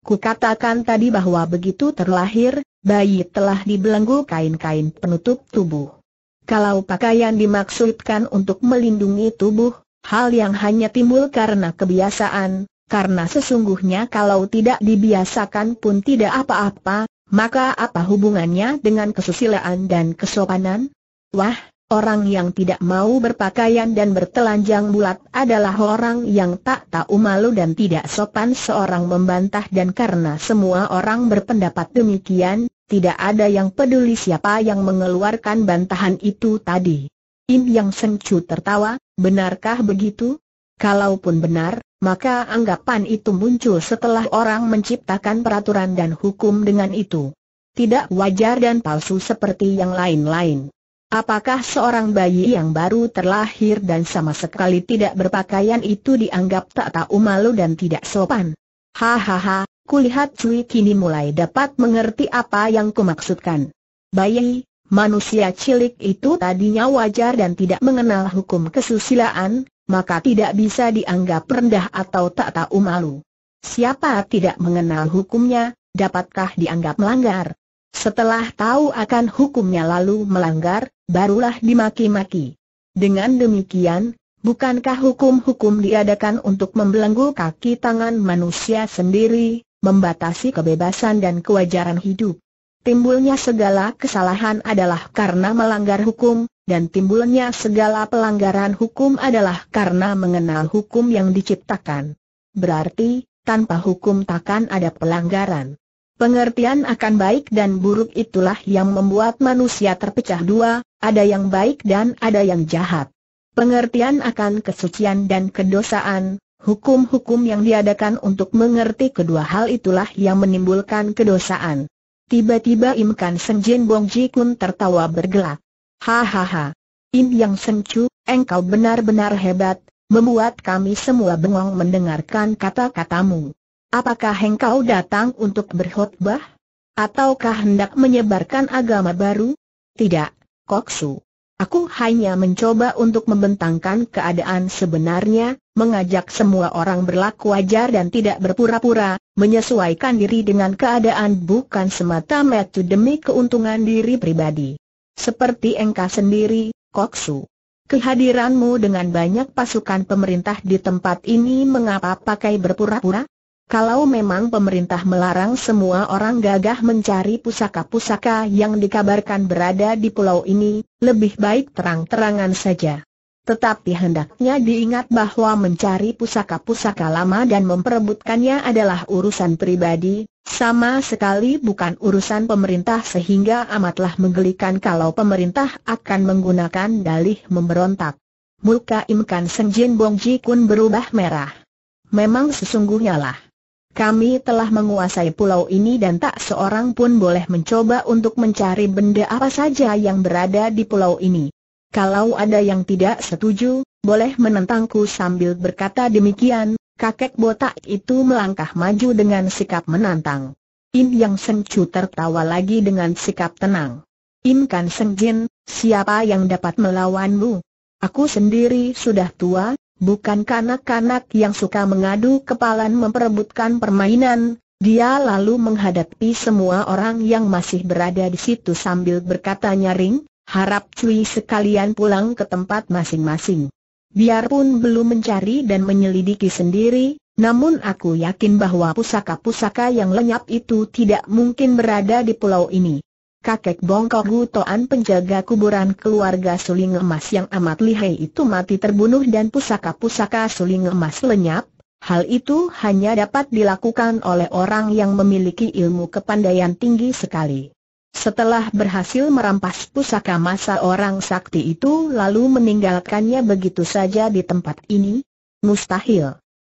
Ku katakan tadi bahwa begitu terlahir, bayi telah dibelenggu kain-kain penutup tubuh. Kalau pakaian dimaksudkan untuk melindungi tubuh, hal yang hanya timbul karena kebiasaan, karena sesungguhnya kalau tidak dibiasakan pun tidak apa-apa, maka apa hubungannya dengan kesusilaan dan kesopanan? Wah, Orang yang tidak mau berpakaian dan bertelanjang bulat adalah orang yang tak tahu malu dan tidak sopan seorang membantah dan karena semua orang berpendapat demikian, tidak ada yang peduli siapa yang mengeluarkan bantahan itu tadi. Im Yang Sengcu tertawa, benarkah begitu? Kalaupun benar, maka anggapan itu muncul setelah orang menciptakan peraturan dan hukum dengan itu. Tidak wajar dan palsu seperti yang lain-lain. Apakah seorang bayi yang baru terlahir dan sama sekali tidak berpakaian itu dianggap tak tahu malu dan tidak sopan? Hahaha, kulihat Cui kini mulai dapat mengerti apa yang kumaksudkan. Bayi, manusia cilik itu tadinya wajar dan tidak mengenal hukum kesusilaan, maka tidak bisa dianggap rendah atau tak tahu malu. Siapa tidak mengenal hukumnya, dapatkah dianggap melanggar? Setelah tahu akan hukumnya lalu melanggar, barulah dimaki-maki. Dengan demikian, bukankah hukum-hukum diadakan untuk membelenggu kaki tangan manusia sendiri, membatasi kebebasan dan kewajaran hidup. Timbulnya segala kesalahan adalah karena melanggar hukum, dan timbulnya segala pelanggaran hukum adalah karena mengenal hukum yang diciptakan. Berarti, tanpa hukum takkan ada pelanggaran. Pengertian akan baik dan buruk itulah yang membuat manusia terpecah dua, ada yang baik dan ada yang jahat. Pengertian akan kesucian dan kedosaan, Hukum-hukum yang diadakan untuk mengerti kedua hal itulah yang menimbulkan kedosaan. Tiba-tiba Im Kan Seng Jin Bong Ji Kun tertawa bergelak. Hahaha. Im Yang Seng Chu, engkau benar-benar hebat, membuat kami semua bengong mendengarkan kata-katamu. Apakah engkau datang untuk berkhutbah, Ataukah hendak menyebarkan agama baru? Tidak, Koksu. Aku hanya mencoba untuk membentangkan keadaan sebenarnya, mengajak semua orang berlaku wajar dan tidak berpura-pura, menyesuaikan diri dengan keadaan bukan semata-mata demi keuntungan diri pribadi. Seperti engkau sendiri, Koksu. Kehadiranmu dengan banyak pasukan pemerintah di tempat ini mengapa pakai berpura-pura? Kalau memang pemerintah melarang semua orang gagah mencari pusaka-pusaka yang dikabarkan berada di pulau ini, lebih baik terang-terangan saja. Tetapi hendaknya diingat bahwa mencari pusaka-pusaka lama dan memperebutkannya adalah urusan pribadi, sama sekali bukan urusan pemerintah sehingga amatlah menggelikan kalau pemerintah akan menggunakan dalih memberontak. Muka Imkan Senjin Bongji Kun berubah merah. Memang sesungguhnya lah. Kami telah menguasai pulau ini dan tak seorang pun boleh mencoba untuk mencari benda apa saja yang berada di pulau ini. Kalau ada yang tidak setuju, boleh menentangku sambil berkata demikian, kakek botak itu melangkah maju dengan sikap menantang. Im Yang Seng Chu tertawa lagi dengan sikap tenang. Im Kan Seng Jin, siapa yang dapat melawanmu? Aku sendiri sudah tua, Bukan kanak-kanak yang suka mengadu kepalan memperebutkan permainan, dia lalu menghadapi semua orang yang masih berada di situ sambil berkata nyaring, harap cuy sekalian pulang ke tempat masing-masing. Biarpun belum mencari dan menyelidiki sendiri, namun aku yakin bahwa pusaka-pusaka yang lenyap itu tidak mungkin berada di pulau ini kakek bongkok Gutoan penjaga kuburan keluarga Suling Emas yang amat lihai itu mati terbunuh dan pusaka-pusaka Suling Emas lenyap, hal itu hanya dapat dilakukan oleh orang yang memiliki ilmu kepandaian tinggi sekali. Setelah berhasil merampas pusaka masa orang sakti itu lalu meninggalkannya begitu saja di tempat ini? Mustahil.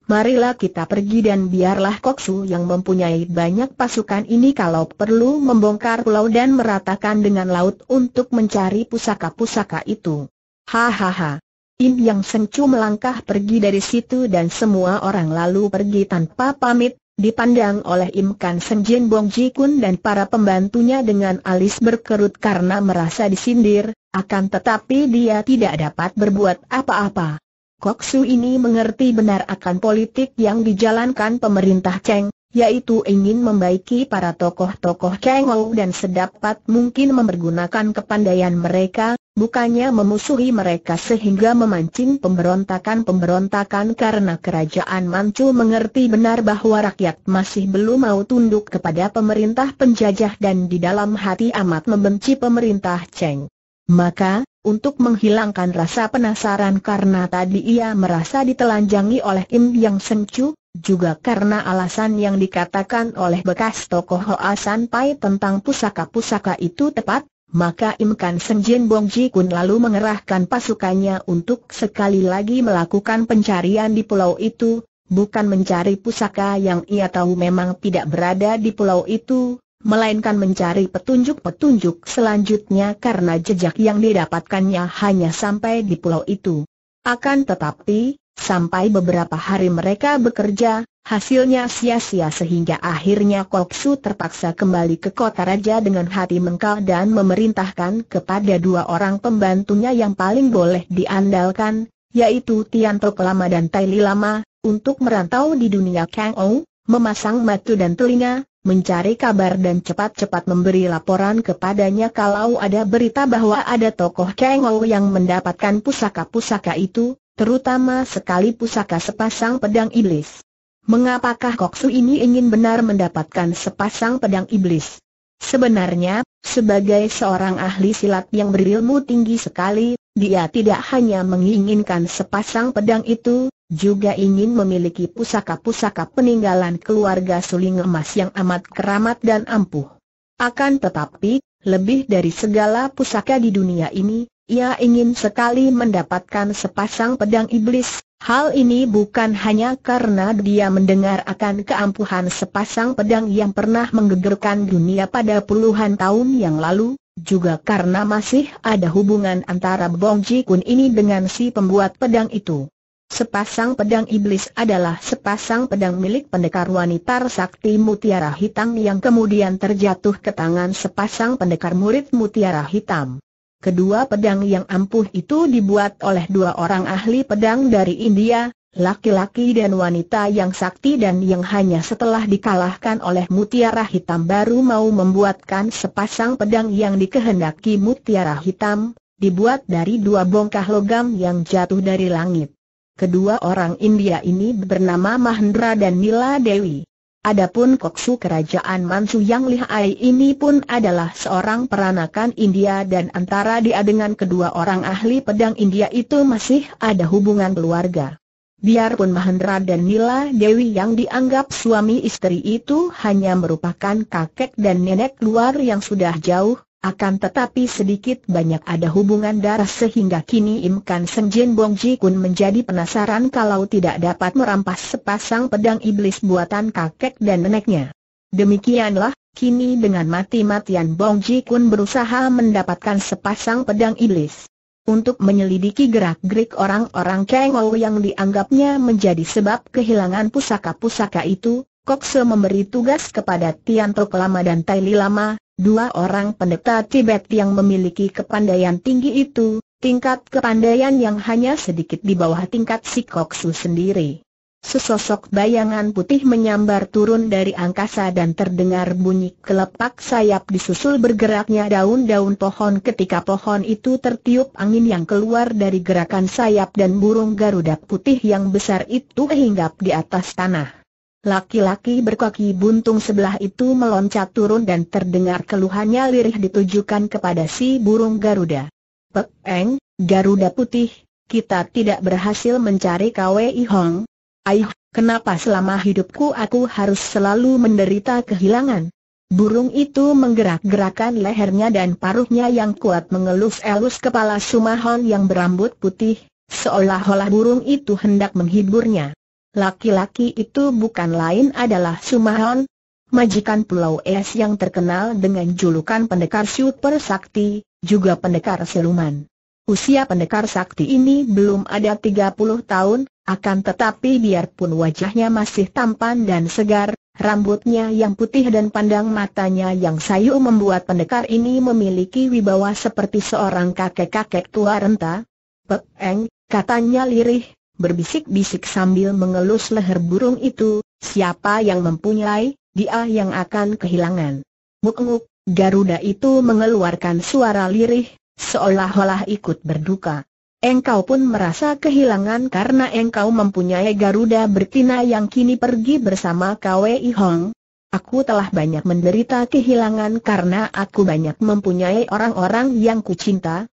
Marilah kita pergi dan biarlah Koksu yang mempunyai banyak pasukan ini kalau perlu membongkar pulau dan meratakan dengan laut untuk mencari pusaka-pusaka itu. Hahaha. Im Yang senyum melangkah pergi dari situ dan semua orang lalu pergi tanpa pamit, dipandang oleh Im Kan Senjin Bong Ji Kun dan para pembantunya dengan alis berkerut karena merasa disindir, akan tetapi dia tidak dapat berbuat apa-apa. Koksu ini mengerti benar akan politik yang dijalankan pemerintah Cheng, yaitu ingin membaiki para tokoh-tokoh Ou dan sedapat mungkin mempergunakan kepandaian mereka, bukannya memusuhi mereka sehingga memancing pemberontakan-pemberontakan karena kerajaan Manchu mengerti benar bahwa rakyat masih belum mau tunduk kepada pemerintah penjajah dan di dalam hati amat membenci pemerintah Cheng. Maka, untuk menghilangkan rasa penasaran karena tadi ia merasa ditelanjangi oleh Im Yang Sencu, juga karena alasan yang dikatakan oleh bekas tokoh Hoa San Pai tentang pusaka-pusaka itu tepat, maka Im Kan Jin Bong Ji Kun lalu mengerahkan pasukannya untuk sekali lagi melakukan pencarian di pulau itu, bukan mencari pusaka yang ia tahu memang tidak berada di pulau itu, melainkan mencari petunjuk-petunjuk selanjutnya karena jejak yang didapatkannya hanya sampai di pulau itu. Akan tetapi, sampai beberapa hari mereka bekerja, hasilnya sia-sia sehingga akhirnya Koksu terpaksa kembali ke kota raja dengan hati mengkal dan memerintahkan kepada dua orang pembantunya yang paling boleh diandalkan, yaitu Tian Tok Lama dan Tai Li Lama, untuk merantau di dunia Kang Ou, memasang mata dan telinga, mencari kabar dan cepat-cepat memberi laporan kepadanya kalau ada berita bahwa ada tokoh Kengou yang mendapatkan pusaka-pusaka itu, terutama sekali pusaka sepasang pedang iblis. Mengapakah Koksu ini ingin benar mendapatkan sepasang pedang iblis? Sebenarnya, sebagai seorang ahli silat yang berilmu tinggi sekali, dia tidak hanya menginginkan sepasang pedang itu, juga ingin memiliki pusaka-pusaka peninggalan keluarga suling emas yang amat keramat dan ampuh. Akan tetapi, lebih dari segala pusaka di dunia ini, ia ingin sekali mendapatkan sepasang pedang iblis. Hal ini bukan hanya karena dia mendengar akan keampuhan sepasang pedang yang pernah menggegerkan dunia pada puluhan tahun yang lalu, juga karena masih ada hubungan antara Bong Ji Kun ini dengan si pembuat pedang itu. Sepasang pedang iblis adalah sepasang pedang milik pendekar wanita sakti mutiara hitam yang kemudian terjatuh ke tangan sepasang pendekar murid mutiara hitam. Kedua pedang yang ampuh itu dibuat oleh dua orang ahli pedang dari India, laki-laki dan wanita yang sakti dan yang hanya setelah dikalahkan oleh mutiara hitam baru mau membuatkan sepasang pedang yang dikehendaki mutiara hitam, dibuat dari dua bongkah logam yang jatuh dari langit. Kedua orang India ini bernama Mahendra dan Nila Dewi. Adapun Koksu kerajaan Mansu yang lihai ini pun adalah seorang peranakan India dan antara dia dengan kedua orang ahli pedang India itu masih ada hubungan keluarga. Biarpun Mahendra dan Nila Dewi yang dianggap suami istri itu hanya merupakan kakek dan nenek luar yang sudah jauh, akan tetapi sedikit banyak ada hubungan darah sehingga kini Im Kan Seng Jin Bong Ji Kun menjadi penasaran kalau tidak dapat merampas sepasang pedang iblis buatan kakek dan neneknya. Demikianlah, kini dengan mati-matian Bong Ji Kun berusaha mendapatkan sepasang pedang iblis. Untuk menyelidiki gerak-gerik orang-orang Kengou yang dianggapnya menjadi sebab kehilangan pusaka-pusaka itu, Kokse memberi tugas kepada Tian Tok Lama dan Tai Li Lama, dua orang pendeta Tibet yang memiliki kepandaian tinggi itu, tingkat kepandaian yang hanya sedikit di bawah tingkat si Koksu sendiri. Sesosok bayangan putih menyambar turun dari angkasa dan terdengar bunyi kelepak sayap disusul bergeraknya daun-daun pohon ketika pohon itu tertiup angin yang keluar dari gerakan sayap dan burung garuda putih yang besar itu hinggap di atas tanah. Laki-laki berkaki buntung sebelah itu meloncat turun dan terdengar keluhannya lirih ditujukan kepada si burung Garuda. Peng, Garuda putih, kita tidak berhasil mencari Kwei Hong. Aih, kenapa selama hidupku aku harus selalu menderita kehilangan? Burung itu menggerak-gerakan lehernya dan paruhnya yang kuat mengelus-elus kepala Sumahon yang berambut putih, seolah-olah burung itu hendak menghiburnya. Laki-laki itu bukan lain adalah Sumahon, majikan Pulau Es yang terkenal dengan julukan pendekar super sakti, juga pendekar siluman. Usia pendekar sakti ini belum ada 30 tahun, akan tetapi biarpun wajahnya masih tampan dan segar, rambutnya yang putih dan pandang matanya yang sayu membuat pendekar ini memiliki wibawa seperti seorang kakek-kakek tua renta. Pepeng, katanya lirih, berbisik-bisik sambil mengelus leher burung itu, siapa yang mempunyai, dia yang akan kehilangan. Muk-muk, Garuda itu mengeluarkan suara lirih, seolah-olah ikut berduka. Engkau pun merasa kehilangan karena engkau mempunyai Garuda bertina yang kini pergi bersama Kwei Hong. Aku telah banyak menderita kehilangan karena aku banyak mempunyai orang-orang yang kucinta,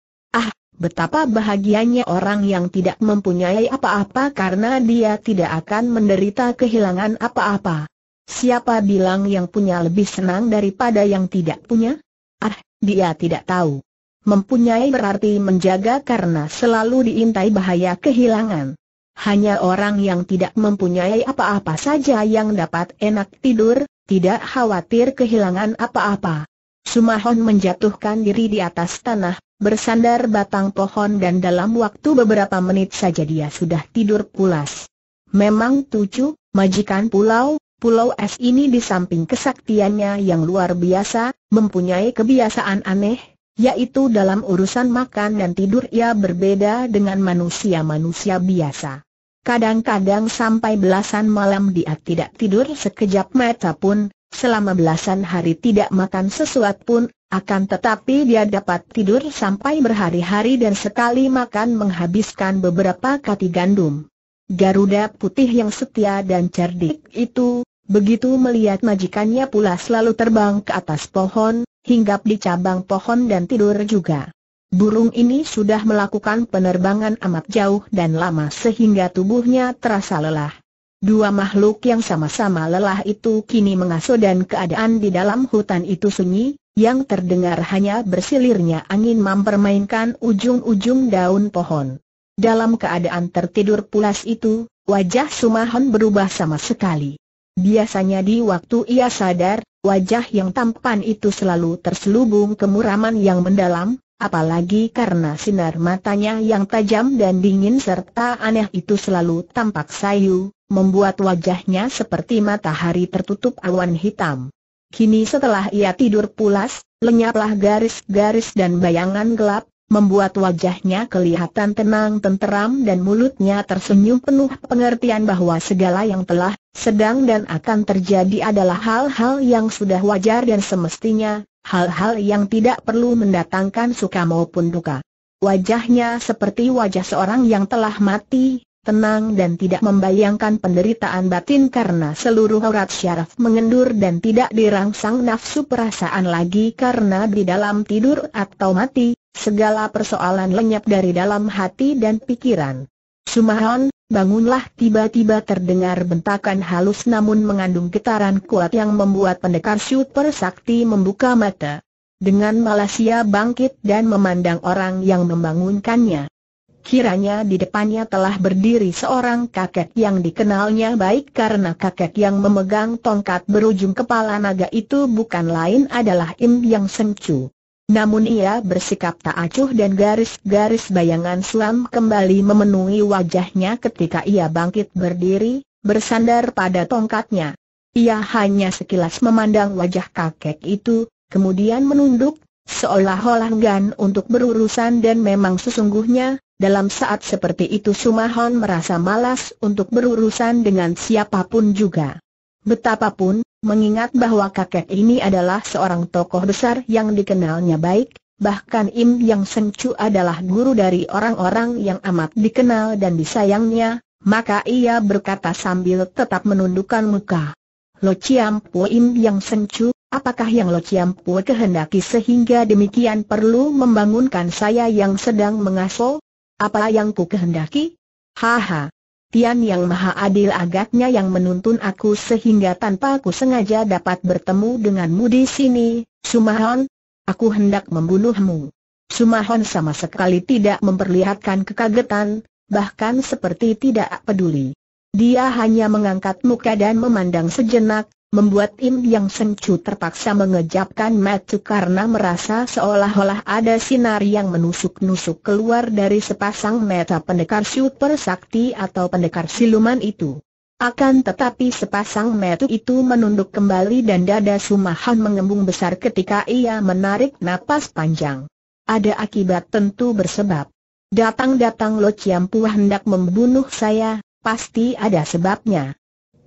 betapa bahagianya orang yang tidak mempunyai apa-apa karena dia tidak akan menderita kehilangan apa-apa. Siapa bilang yang punya lebih senang daripada yang tidak punya? Ah, dia tidak tahu. Mempunyai berarti menjaga karena selalu diintai bahaya kehilangan. Hanya orang yang tidak mempunyai apa-apa saja yang dapat enak tidur, tidak khawatir kehilangan apa-apa. Sumahon menjatuhkan diri di atas tanah, bersandar batang pohon dan dalam waktu beberapa menit saja dia sudah tidur pulas. Memang tujuh, majikan pulau, pulau es ini di samping kesaktiannya yang luar biasa, mempunyai kebiasaan aneh, yaitu dalam urusan makan dan tidur ia berbeda dengan manusia-manusia biasa. Kadang-kadang sampai belasan malam dia tidak tidur sekejap mata pun, selama belasan hari tidak makan sesuatu pun, akan tetapi dia dapat tidur sampai berhari-hari dan sekali makan menghabiskan beberapa kati gandum. Garuda putih yang setia dan cerdik itu, begitu melihat majikannya pula selalu terbang ke atas pohon, hinggap di cabang pohon dan tidur juga. Burung ini sudah melakukan penerbangan amat jauh dan lama sehingga tubuhnya terasa lelah. Dua makhluk yang sama-sama lelah itu kini mengasuh dan keadaan di dalam hutan itu sunyi, yang terdengar hanya bersilirnya angin mempermainkan ujung-ujung daun pohon. Dalam keadaan tertidur pulas itu, wajah Sumahon berubah sama sekali. Biasanya di waktu ia sadar, wajah yang tampan itu selalu terselubung kemuraman yang mendalam, apalagi karena sinar matanya yang tajam dan dingin serta aneh itu selalu tampak sayu, membuat wajahnya seperti matahari tertutup awan hitam. Kini setelah ia tidur pulas, lenyaplah garis-garis dan bayangan gelap, membuat wajahnya kelihatan tenang tenteram dan mulutnya tersenyum penuh pengertian bahwa segala yang telah, sedang dan akan terjadi adalah hal-hal yang sudah wajar dan semestinya, hal-hal yang tidak perlu mendatangkan suka maupun duka. Wajahnya seperti wajah seorang yang telah mati, tenang dan tidak membayangkan penderitaan batin karena seluruh aurat syaraf mengendur dan tidak dirangsang nafsu perasaan lagi karena di dalam tidur atau mati, segala persoalan lenyap dari dalam hati dan pikiran. Sumahon, bangunlah tiba-tiba terdengar bentakan halus namun mengandung getaran kuat yang membuat pendekar super sakti membuka mata. Dengan Malaysia bangkit dan memandang orang yang membangunkannya. Kiranya di depannya telah berdiri seorang kakek yang dikenalnya baik karena kakek yang memegang tongkat berujung kepala naga itu bukan lain adalah Im Yang Sencu. Namun ia bersikap tak acuh dan garis-garis bayangan selam kembali memenuhi wajahnya ketika ia bangkit berdiri, bersandar pada tongkatnya. Ia hanya sekilas memandang wajah kakek itu, kemudian menunduk, seolah-olah enggan untuk berurusan dan memang sesungguhnya, dalam saat seperti itu Sumahon merasa malas untuk berurusan dengan siapapun juga. Betapapun, mengingat bahwa kakek ini adalah seorang tokoh besar yang dikenalnya baik, bahkan Im Yang Sencu adalah guru dari orang-orang yang amat dikenal dan disayangnya, maka ia berkata sambil tetap menundukkan muka. Lo Chiam Im Yang Sencu, apakah yang Lo Chiam kehendaki sehingga demikian perlu membangunkan saya yang sedang mengasuh? Apa yang ku kehendaki? Haha. Tian Yang Maha Adil agaknya yang menuntun aku sehingga tanpa aku sengaja dapat bertemu denganmu di sini, Sumahon. Aku hendak membunuhmu. Sumahon sama sekali tidak memperlihatkan kekagetan, bahkan seperti tidak peduli. Dia hanya mengangkat muka dan memandang sejenak, membuat Im Yang sengcu terpaksa mengejapkan mata karena merasa seolah-olah ada sinar yang menusuk-nusuk keluar dari sepasang mata pendekar super sakti atau pendekar siluman itu. Akan tetapi sepasang mata itu menunduk kembali dan dada Sumahan mengembung besar ketika ia menarik napas panjang. Ada akibat tentu bersebab. Datang-datang Lo Ciampu hendak membunuh saya, pasti ada sebabnya.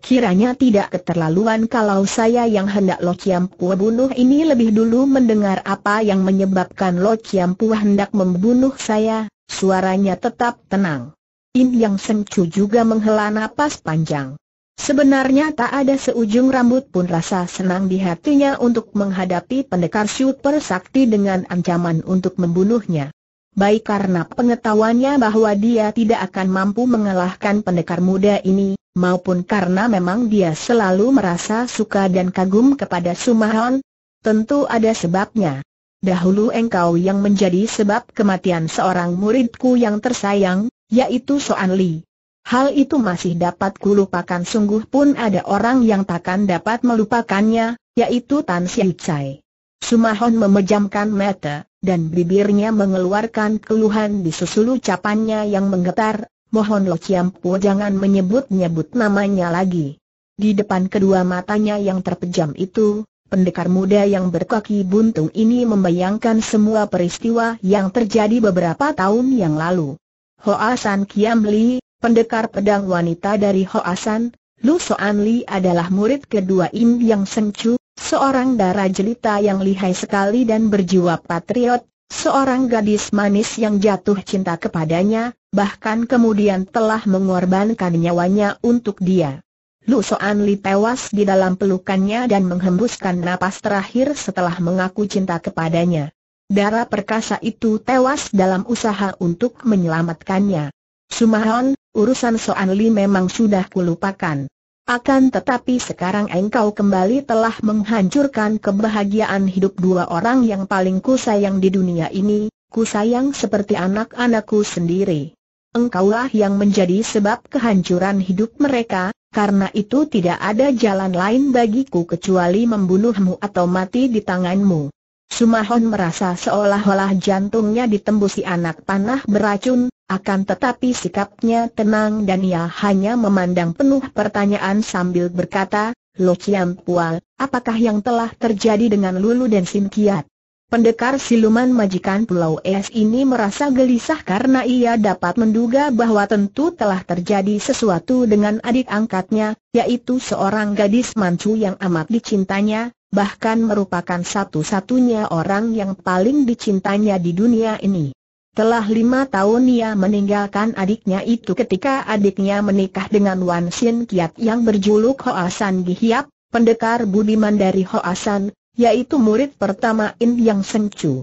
Kiranya tidak keterlaluan kalau saya yang hendak Lo Chiam bunuh ini lebih dulu mendengar apa yang menyebabkan Lo Chiam hendak membunuh saya, suaranya tetap tenang. In Yang Seng juga menghela napas panjang. Sebenarnya tak ada seujung rambut pun rasa senang di hatinya untuk menghadapi pendekar super sakti dengan ancaman untuk membunuhnya. Baik karena pengetahuannya bahwa dia tidak akan mampu mengalahkan pendekar muda ini, maupun karena memang dia selalu merasa suka dan kagum kepada Sumahon? Tentu ada sebabnya. Dahulu engkau yang menjadi sebab kematian seorang muridku yang tersayang, yaitu Soan Li. Hal itu masih dapat kulupakan sungguh pun ada orang yang takkan dapat melupakannya, yaitu Tan Siu Chai. Sumahon memejamkan mata, dan bibirnya mengeluarkan keluhan di susul ucapannya yang menggetar, mohon Lo Chiampu jangan menyebut-nyebut namanya lagi. Di depan kedua matanya yang terpejam itu, pendekar muda yang berkaki buntung ini membayangkan semua peristiwa yang terjadi beberapa tahun yang lalu. Hoasan Kiam Li, pendekar pedang wanita dari Hoasan, Lu Soan Li adalah murid kedua Im Yang Seng Chu, seorang darah jelita yang lihai sekali dan berjiwa patriot, seorang gadis manis yang jatuh cinta kepadanya, bahkan kemudian telah mengorbankan nyawanya untuk dia. Lu Soan Li tewas di dalam pelukannya dan menghembuskan napas terakhir setelah mengaku cinta kepadanya. Darah perkasa itu tewas dalam usaha untuk menyelamatkannya. Sumahon, urusan Soan Li memang sudah kulupakan. Akan tetapi sekarang engkau kembali telah menghancurkan kebahagiaan hidup dua orang yang paling kusayang di dunia ini, kusayang seperti anak-anakku sendiri engkaulah yang menjadi sebab kehancuran hidup mereka, karena itu tidak ada jalan lain bagiku kecuali membunuhmu atau mati di tanganmu. Sumahon merasa seolah-olah jantungnya ditembusi anak panah beracun, akan tetapi sikapnya tenang dan ia hanya memandang penuh pertanyaan sambil berkata, Lo Chiam Pual, apakah yang telah terjadi dengan Lulu dan Sim Kiat? Pendekar siluman majikan Pulau Es ini merasa gelisah karena ia dapat menduga bahwa tentu telah terjadi sesuatu dengan adik angkatnya, yaitu seorang gadis mancu yang amat dicintanya, bahkan merupakan satu-satunya orang yang paling dicintanya di dunia ini. Telah lima tahun ia meninggalkan adiknya itu ketika adiknya menikah dengan Wan Xin Kiat yang berjuluk Hoasan Gihiap, pendekar budiman dari Hoasan, yaitu murid pertama In Yang Sencu.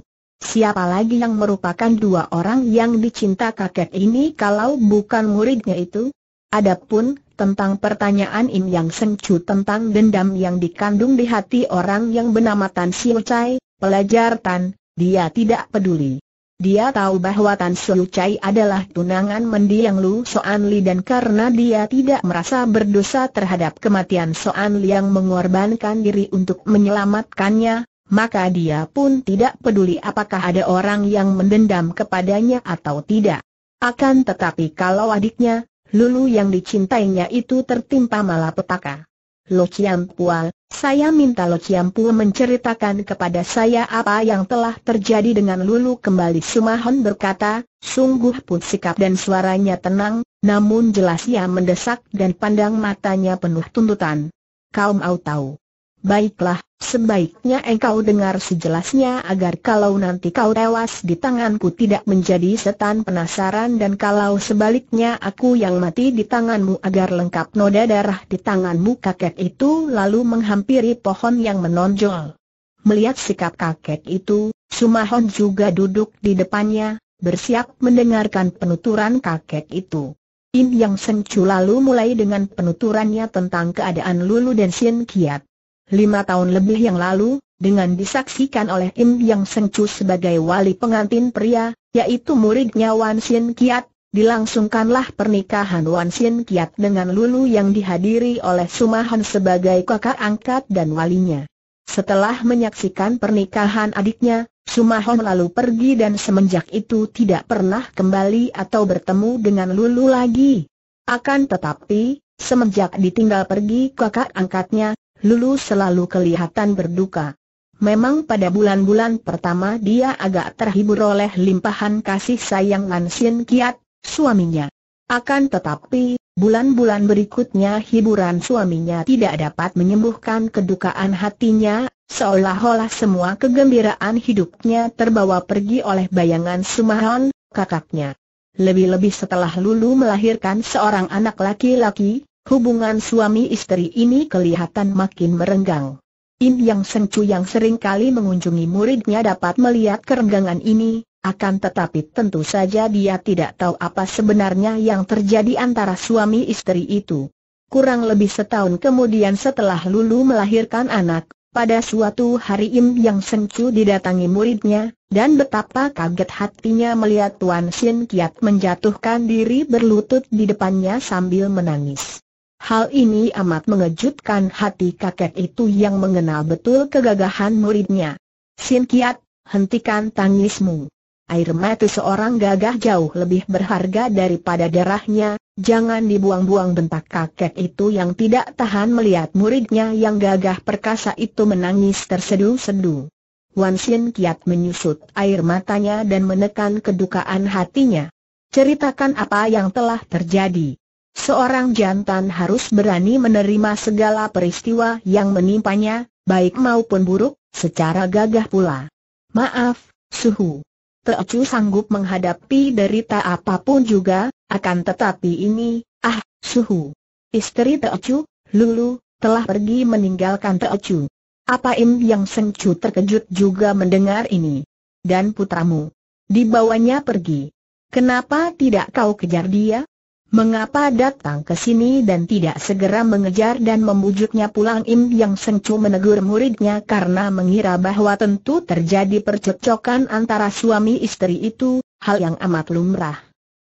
Siapa lagi yang merupakan dua orang yang dicinta kakek ini kalau bukan muridnya itu? Adapun, tentang pertanyaan In Yang Sencu tentang dendam yang dikandung di hati orang yang bernama Tan Siu Chai, pelajar Tan, dia tidak peduli. Dia tahu bahwa Tan Su Chai adalah tunangan mendiang Lu Soan Li dan karena dia tidak merasa berdosa terhadap kematian Soan Li yang mengorbankan diri untuk menyelamatkannya, maka dia pun tidak peduli apakah ada orang yang mendendam kepadanya atau tidak. Akan tetapi kalau adiknya, Lulu yang dicintainya itu tertimpa malapetaka Lo Pua, saya minta Lo Pua menceritakan kepada saya apa yang telah terjadi dengan Lulu kembali Sumahon berkata, sungguh pun sikap dan suaranya tenang, namun jelas ia mendesak dan pandang matanya penuh tuntutan. Kau mau tahu? Baiklah, sebaiknya engkau dengar sejelasnya agar kalau nanti kau tewas di tanganku tidak menjadi setan penasaran dan kalau sebaliknya aku yang mati di tanganmu agar lengkap noda darah di tanganmu kakek itu lalu menghampiri pohon yang menonjol. Melihat sikap kakek itu, Sumahon juga duduk di depannya, bersiap mendengarkan penuturan kakek itu. Im Yang Sengcu lalu mulai dengan penuturannya tentang keadaan Lulu dan Sien Kiat lima tahun lebih yang lalu, dengan disaksikan oleh Im Yang Sengcu sebagai wali pengantin pria, yaitu muridnya Wan Sien Kiat, dilangsungkanlah pernikahan Wan Sien Kiat dengan Lulu yang dihadiri oleh Sumahan sebagai kakak angkat dan walinya. Setelah menyaksikan pernikahan adiknya, Sumahon lalu pergi dan semenjak itu tidak pernah kembali atau bertemu dengan Lulu lagi. Akan tetapi, semenjak ditinggal pergi kakak angkatnya, Lulu selalu kelihatan berduka. Memang pada bulan-bulan pertama dia agak terhibur oleh limpahan kasih sayang Lan Sin Kiat, suaminya. Akan tetapi, bulan-bulan berikutnya hiburan suaminya tidak dapat menyembuhkan kedukaan hatinya, seolah-olah semua kegembiraan hidupnya terbawa pergi oleh bayangan Sumahon, kakaknya. Lebih-lebih setelah Lulu melahirkan seorang anak laki-laki, Hubungan suami istri ini kelihatan makin merenggang. In Yang Sengcu yang sering kali mengunjungi muridnya dapat melihat kerenggangan ini, akan tetapi tentu saja dia tidak tahu apa sebenarnya yang terjadi antara suami istri itu. Kurang lebih setahun kemudian setelah Lulu melahirkan anak, pada suatu hari Im Yang Sengcu didatangi muridnya, dan betapa kaget hatinya melihat Tuan Xin Kiat menjatuhkan diri berlutut di depannya sambil menangis. Hal ini amat mengejutkan hati kakek itu yang mengenal betul kegagahan muridnya. Sin Kiat, hentikan tangismu. Air mata seorang gagah jauh lebih berharga daripada darahnya, jangan dibuang-buang bentak kakek itu yang tidak tahan melihat muridnya yang gagah perkasa itu menangis terseduh-seduh. Wan Sin Kiat menyusut air matanya dan menekan kedukaan hatinya. Ceritakan apa yang telah terjadi. Seorang jantan harus berani menerima segala peristiwa yang menimpanya, baik maupun buruk, secara gagah pula. Maaf, Suhu. Teocu sanggup menghadapi derita apapun juga, akan tetapi ini, ah, Suhu. Istri Teocu, Lulu, telah pergi meninggalkan Teocu. Apa Im yang Sengcu terkejut juga mendengar ini. Dan putramu. Dibawanya pergi. Kenapa tidak kau kejar dia? Mengapa datang ke sini dan tidak segera mengejar dan membujuknya pulang Im Yang Sengcu menegur muridnya karena mengira bahwa tentu terjadi percekcokan antara suami istri itu, hal yang amat lumrah.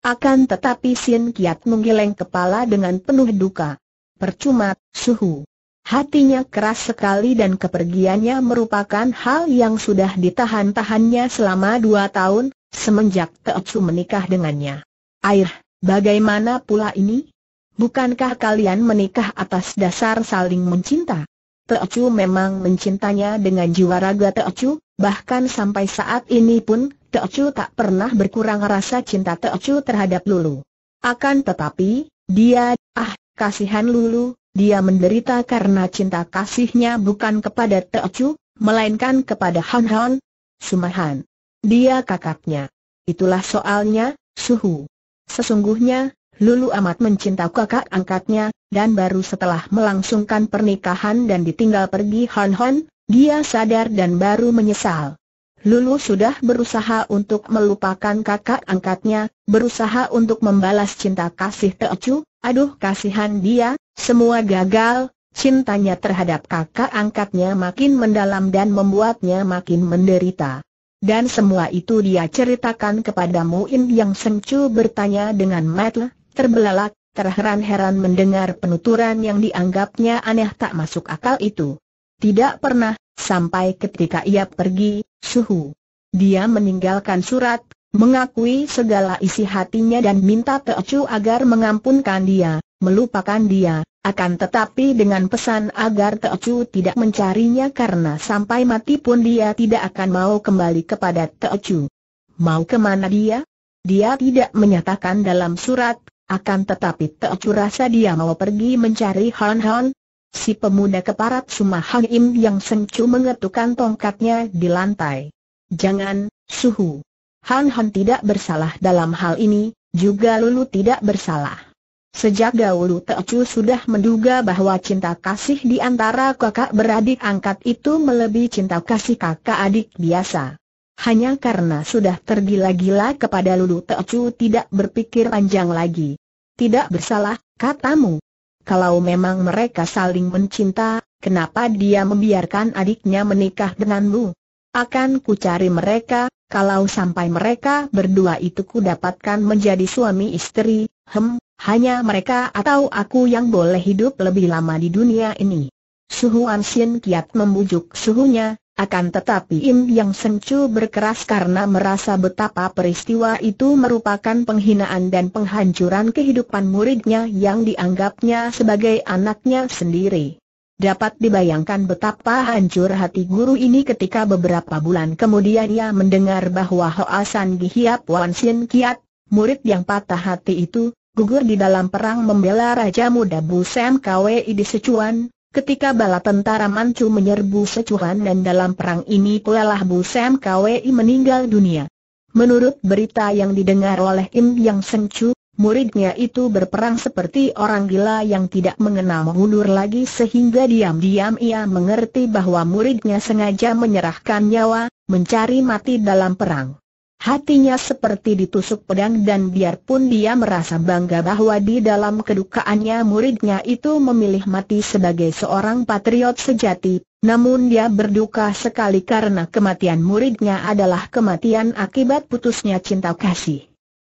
Akan tetapi Sin Kiat menggeleng kepala dengan penuh duka. Percuma, suhu. Hatinya keras sekali dan kepergiannya merupakan hal yang sudah ditahan-tahannya selama dua tahun, semenjak Su menikah dengannya. Air Bagaimana pula ini? Bukankah kalian menikah atas dasar saling mencinta? Teocu memang mencintanya dengan jiwa raga Teocu, bahkan sampai saat ini pun, Teocu tak pernah berkurang rasa cinta Teocu terhadap Lulu. Akan tetapi, dia, ah, kasihan Lulu, dia menderita karena cinta kasihnya bukan kepada Teocu, melainkan kepada Han Han, Sumahan. Dia kakaknya. Itulah soalnya, Suhu. Sesungguhnya, Lulu amat mencinta kakak angkatnya, dan baru setelah melangsungkan pernikahan dan ditinggal pergi Hon Hon, dia sadar dan baru menyesal. Lulu sudah berusaha untuk melupakan kakak angkatnya, berusaha untuk membalas cinta kasih Teocu, aduh kasihan dia, semua gagal, cintanya terhadap kakak angkatnya makin mendalam dan membuatnya makin menderita. Dan semua itu dia ceritakan kepada Muin yang Sengcu bertanya dengan mata terbelalak, terheran-heran mendengar penuturan yang dianggapnya aneh tak masuk akal itu. Tidak pernah, sampai ketika ia pergi, suhu. Dia meninggalkan surat, mengakui segala isi hatinya dan minta Teocu agar mengampunkan dia, melupakan dia, akan tetapi dengan pesan agar Teocu tidak mencarinya karena sampai mati pun dia tidak akan mau kembali kepada Teocu. Mau kemana dia? Dia tidak menyatakan dalam surat, akan tetapi Teocu rasa dia mau pergi mencari Han Han. Si pemuda keparat Sumahang Im yang sengcu mengetukkan tongkatnya di lantai. Jangan, suhu. Han Han tidak bersalah dalam hal ini, juga Lulu tidak bersalah. Sejak dahulu Teocu sudah menduga bahwa cinta kasih di antara kakak beradik angkat itu melebihi cinta kasih kakak adik biasa. Hanya karena sudah tergila-gila kepada Lulu Teocu tidak berpikir panjang lagi. Tidak bersalah, katamu. Kalau memang mereka saling mencinta, kenapa dia membiarkan adiknya menikah denganmu? Akan ku cari mereka, kalau sampai mereka berdua itu ku dapatkan menjadi suami istri, hem, hanya mereka atau aku yang boleh hidup lebih lama di dunia ini. Suhu Ansin kiat membujuk suhunya, akan tetapi Im Yang Sencu berkeras karena merasa betapa peristiwa itu merupakan penghinaan dan penghancuran kehidupan muridnya yang dianggapnya sebagai anaknya sendiri. Dapat dibayangkan betapa hancur hati guru ini ketika beberapa bulan kemudian ia mendengar bahwa Hoa San Gihiap Wan Sin Kiat, murid yang patah hati itu, gugur di dalam perang membela Raja Muda Busem KWI di Secuan, ketika bala tentara Manchu menyerbu Secuan dan dalam perang ini pula lah Bu Busem KWI meninggal dunia. Menurut berita yang didengar oleh Im Yang Chu, muridnya itu berperang seperti orang gila yang tidak mengenal mundur lagi sehingga diam-diam ia mengerti bahwa muridnya sengaja menyerahkan nyawa, mencari mati dalam perang. Hatinya seperti ditusuk pedang dan biarpun dia merasa bangga bahwa di dalam kedukaannya muridnya itu memilih mati sebagai seorang patriot sejati, namun dia berduka sekali karena kematian muridnya adalah kematian akibat putusnya cinta kasih.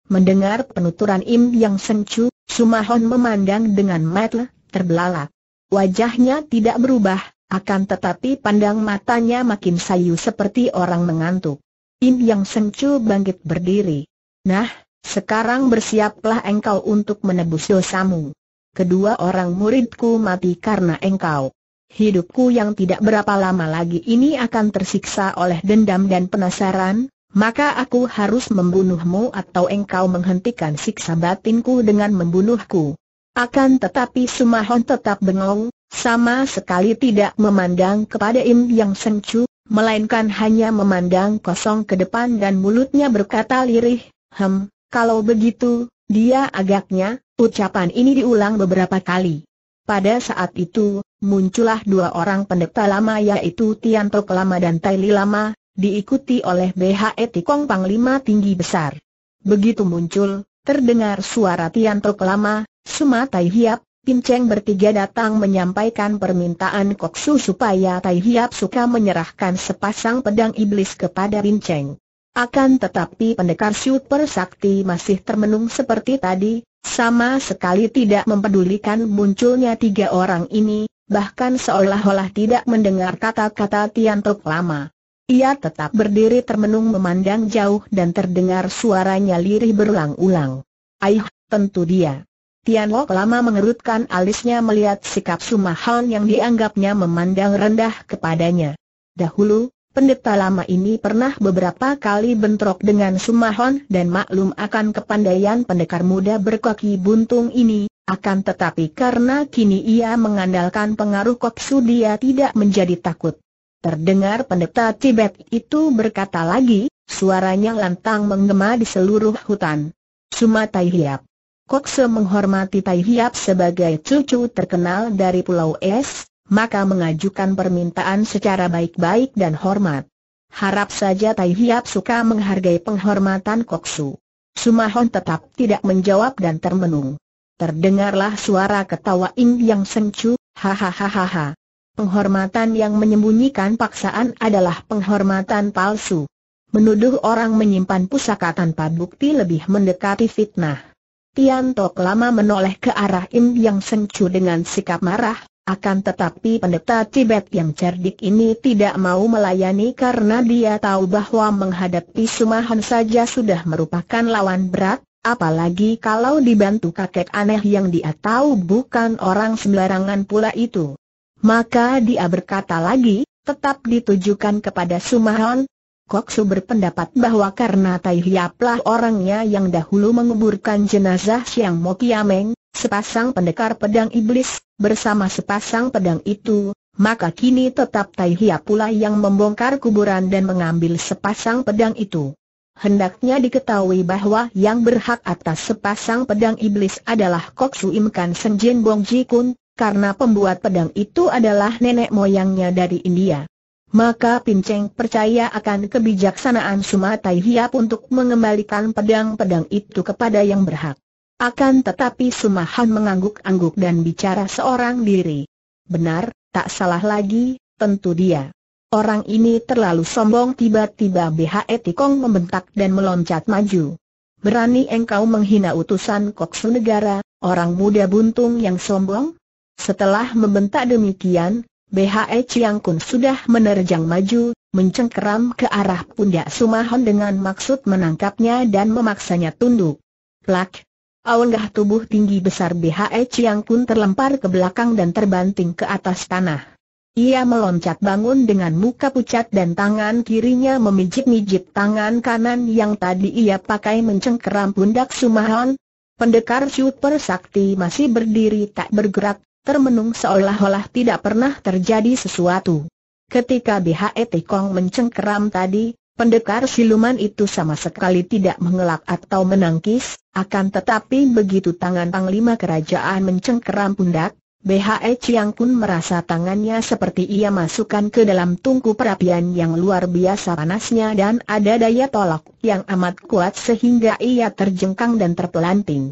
Mendengar penuturan Im Yang Sencu, Sumahon memandang dengan mata terbelalak. Wajahnya tidak berubah, akan tetapi pandang matanya makin sayu seperti orang mengantuk. Im Yang Sengcu bangkit berdiri. Nah, sekarang bersiaplah engkau untuk menebus dosamu. Kedua orang muridku mati karena engkau. Hidupku yang tidak berapa lama lagi ini akan tersiksa oleh dendam dan penasaran, maka aku harus membunuhmu atau engkau menghentikan siksa batinku dengan membunuhku. Akan tetapi Sumahon tetap bengong, sama sekali tidak memandang kepada Im Yang Sengcu melainkan hanya memandang kosong ke depan dan mulutnya berkata lirih, Hem, kalau begitu, dia agaknya, ucapan ini diulang beberapa kali. Pada saat itu, muncullah dua orang pendeta lama yaitu Tian Tok Lama dan Tai Li Lama, diikuti oleh BHE Tikong Panglima Tinggi Besar. Begitu muncul, terdengar suara Tian Tok Lama, sumatai Hiap, Pinceng bertiga datang menyampaikan permintaan Koksu supaya Tai Hiap suka menyerahkan sepasang pedang iblis kepada Pinceng. Akan tetapi pendekar super sakti masih termenung seperti tadi, sama sekali tidak mempedulikan munculnya tiga orang ini, bahkan seolah-olah tidak mendengar kata-kata Tiantok lama. Ia tetap berdiri termenung memandang jauh dan terdengar suaranya lirih berulang-ulang. Aih, tentu dia. Tian Lok lama mengerutkan alisnya melihat sikap Sumahon yang dianggapnya memandang rendah kepadanya. Dahulu, pendeta lama ini pernah beberapa kali bentrok dengan Sumahon dan maklum akan kepandaian pendekar muda berkaki buntung ini, akan tetapi karena kini ia mengandalkan pengaruh koksu dia tidak menjadi takut. Terdengar pendeta Tibet itu berkata lagi, suaranya lantang menggema di seluruh hutan. Sumatai Hiap Kokse menghormati Tai Hiap sebagai cucu terkenal dari Pulau Es, maka mengajukan permintaan secara baik-baik dan hormat. Harap saja Tai Hiap suka menghargai penghormatan Koksu. Sumahon tetap tidak menjawab dan termenung. Terdengarlah suara ketawa Ing Yang Sengcu, hahaha. Penghormatan yang menyembunyikan paksaan adalah penghormatan palsu. Menuduh orang menyimpan pusaka tanpa bukti lebih mendekati fitnah. Tian Tok lama menoleh ke arah Im Yang sengcu dengan sikap marah, akan tetapi pendeta Tibet yang cerdik ini tidak mau melayani karena dia tahu bahwa menghadapi Sumahan saja sudah merupakan lawan berat, apalagi kalau dibantu kakek aneh yang dia tahu bukan orang sembarangan pula itu. Maka dia berkata lagi, tetap ditujukan kepada Sumahan, Koksu berpendapat bahwa karena Tai Hiaplah orangnya yang dahulu menguburkan jenazah Siang Mokiameng, sepasang pendekar pedang iblis, bersama sepasang pedang itu, maka kini tetap Tai Hiap pula yang membongkar kuburan dan mengambil sepasang pedang itu. Hendaknya diketahui bahwa yang berhak atas sepasang pedang iblis adalah Koksu Imkan Senjin Bong Ji Kun, karena pembuat pedang itu adalah nenek moyangnya dari India maka Pinceng percaya akan kebijaksanaan Sumatai Hiap untuk mengembalikan pedang-pedang itu kepada yang berhak. Akan tetapi Sumahan mengangguk-angguk dan bicara seorang diri. Benar, tak salah lagi, tentu dia. Orang ini terlalu sombong tiba-tiba BHE Tikong membentak dan meloncat maju. Berani engkau menghina utusan Koksu Negara, orang muda buntung yang sombong? Setelah membentak demikian, BHE Chiang Kun sudah menerjang maju, mencengkeram ke arah pundak Sumahon dengan maksud menangkapnya dan memaksanya tunduk. Plak! Aunggah tubuh tinggi besar BHE Chiang Kun terlempar ke belakang dan terbanting ke atas tanah. Ia meloncat bangun dengan muka pucat dan tangan kirinya memijit-mijit tangan kanan yang tadi ia pakai mencengkeram pundak Sumahon. Pendekar super sakti masih berdiri tak bergerak, termenung seolah-olah tidak pernah terjadi sesuatu. Ketika BHE Kong mencengkeram tadi, pendekar siluman itu sama sekali tidak mengelak atau menangkis, akan tetapi begitu tangan Panglima Kerajaan mencengkeram pundak, BHE Chiang pun merasa tangannya seperti ia masukkan ke dalam tungku perapian yang luar biasa panasnya dan ada daya tolak yang amat kuat sehingga ia terjengkang dan terpelanting.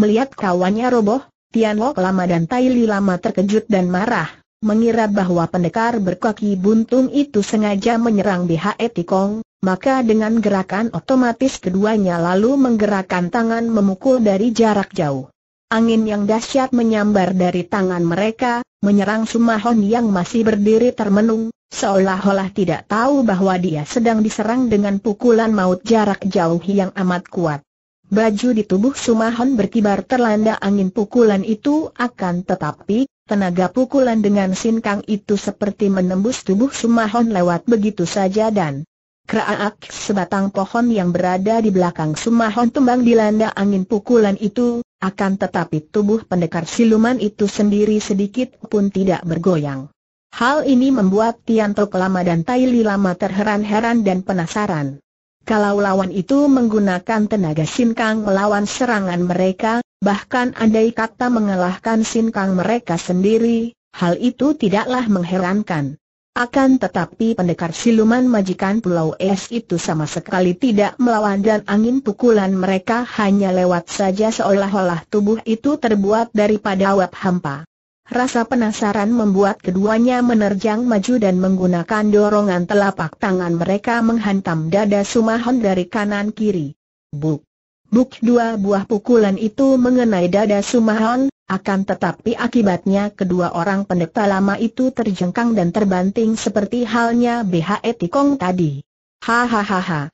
Melihat kawannya roboh, Tianlok lama dan Tai Li lama terkejut dan marah, mengira bahwa pendekar berkaki buntung itu sengaja menyerang BHE Tikong, maka dengan gerakan otomatis keduanya lalu menggerakkan tangan memukul dari jarak jauh. Angin yang dahsyat menyambar dari tangan mereka, menyerang Sumahon yang masih berdiri termenung, seolah-olah tidak tahu bahwa dia sedang diserang dengan pukulan maut jarak jauh yang amat kuat. Baju di tubuh Sumahon berkibar terlanda angin pukulan itu akan tetapi, tenaga pukulan dengan sinkang itu seperti menembus tubuh Sumahon lewat begitu saja dan Kraak sebatang pohon yang berada di belakang Sumahon tumbang dilanda angin pukulan itu, akan tetapi tubuh pendekar siluman itu sendiri sedikit pun tidak bergoyang. Hal ini membuat Tianto Kelama dan Taili Lama terheran-heran dan penasaran. Kalau lawan itu menggunakan tenaga Kang melawan serangan mereka, bahkan andai kata mengalahkan Kang mereka sendiri, hal itu tidaklah mengherankan. Akan tetapi pendekar siluman majikan Pulau Es itu sama sekali tidak melawan dan angin pukulan mereka hanya lewat saja seolah-olah tubuh itu terbuat daripada awap hampa. Rasa penasaran membuat keduanya menerjang maju dan menggunakan dorongan telapak tangan mereka menghantam dada Sumahon dari kanan kiri. Buk! Buk dua buah pukulan itu mengenai dada Sumahon, akan tetapi akibatnya kedua orang pendeta lama itu terjengkang dan terbanting seperti halnya BHE Tikong tadi. Hahaha.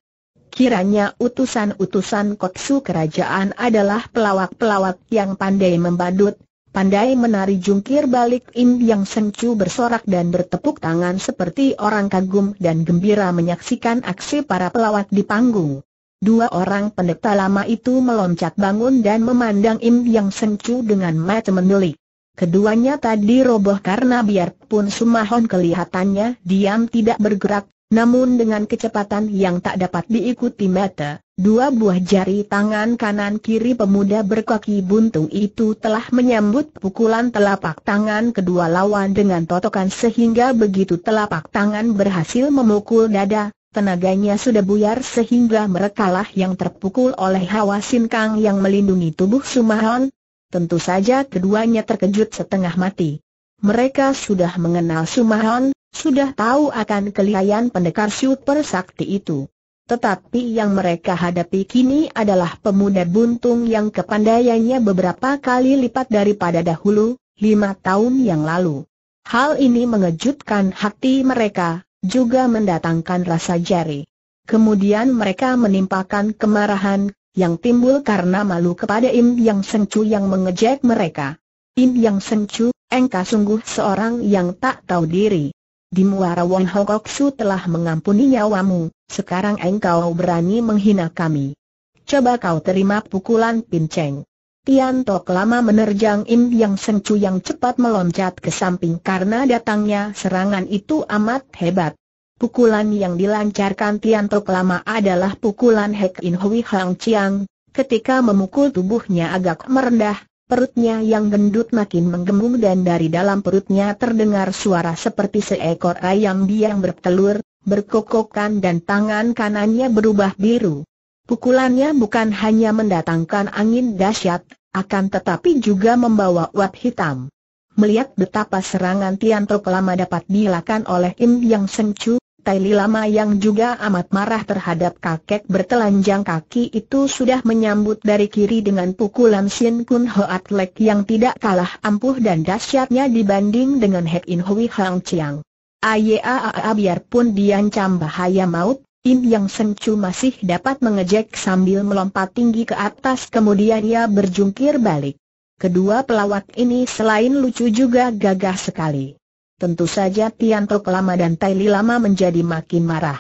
Kiranya utusan-utusan kotsu kerajaan adalah pelawak-pelawak yang pandai membadut, pandai menari jungkir balik Im Yang Sencu bersorak dan bertepuk tangan seperti orang kagum dan gembira menyaksikan aksi para pelawat di panggung. Dua orang pendeta lama itu meloncat bangun dan memandang Im Yang Sencu dengan mata mendelik. Keduanya tadi roboh karena biarpun Sumahon kelihatannya diam tidak bergerak, namun dengan kecepatan yang tak dapat diikuti mata, dua buah jari tangan kanan kiri pemuda berkaki buntung itu telah menyambut pukulan telapak tangan kedua lawan dengan totokan sehingga begitu telapak tangan berhasil memukul dada, tenaganya sudah buyar sehingga merekalah yang terpukul oleh hawa sinkang yang melindungi tubuh Sumahon. Tentu saja keduanya terkejut setengah mati. Mereka sudah mengenal Sumahon, sudah tahu akan kelihayan pendekar super sakti itu. Tetapi yang mereka hadapi kini adalah pemuda buntung yang kepandaiannya beberapa kali lipat daripada dahulu, lima tahun yang lalu. Hal ini mengejutkan hati mereka, juga mendatangkan rasa jari. Kemudian mereka menimpakan kemarahan, yang timbul karena malu kepada Im Yang Sengcu yang mengejek mereka. Im Yang Sengcu, engkau sungguh seorang yang tak tahu diri di Muara Wong Su telah mengampuni nyawamu, sekarang engkau berani menghina kami. Coba kau terima pukulan pinceng. Tian Tok lama menerjang Im Yang Cu yang cepat meloncat ke samping karena datangnya serangan itu amat hebat. Pukulan yang dilancarkan Tian Tok lama adalah pukulan Hek In Hui Hang Chiang, ketika memukul tubuhnya agak merendah, perutnya yang gendut makin menggembung dan dari dalam perutnya terdengar suara seperti seekor ayam biang bertelur, berkokokan dan tangan kanannya berubah biru. Pukulannya bukan hanya mendatangkan angin dahsyat, akan tetapi juga membawa uap hitam. Melihat betapa serangan Tok lama dapat dilakukan oleh Im Yang Sengcu, Tai Lama yang juga amat marah terhadap kakek bertelanjang kaki itu sudah menyambut dari kiri dengan pukulan Shin Kun Ho Lek yang tidak kalah ampuh dan dahsyatnya dibanding dengan Hek In Hui Hang Chiang. Ayaa biarpun diancam bahaya maut, Im Yang Chu masih dapat mengejek sambil melompat tinggi ke atas kemudian ia berjungkir balik. Kedua pelawat ini selain lucu juga gagah sekali. Tentu saja Tianto lama dan Tai Lama menjadi makin marah.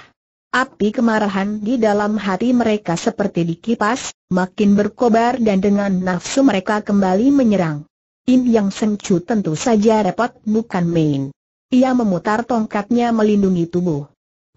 Api kemarahan di dalam hati mereka seperti dikipas, makin berkobar dan dengan nafsu mereka kembali menyerang. In Yang Sengcu tentu saja repot bukan main. Ia memutar tongkatnya melindungi tubuh.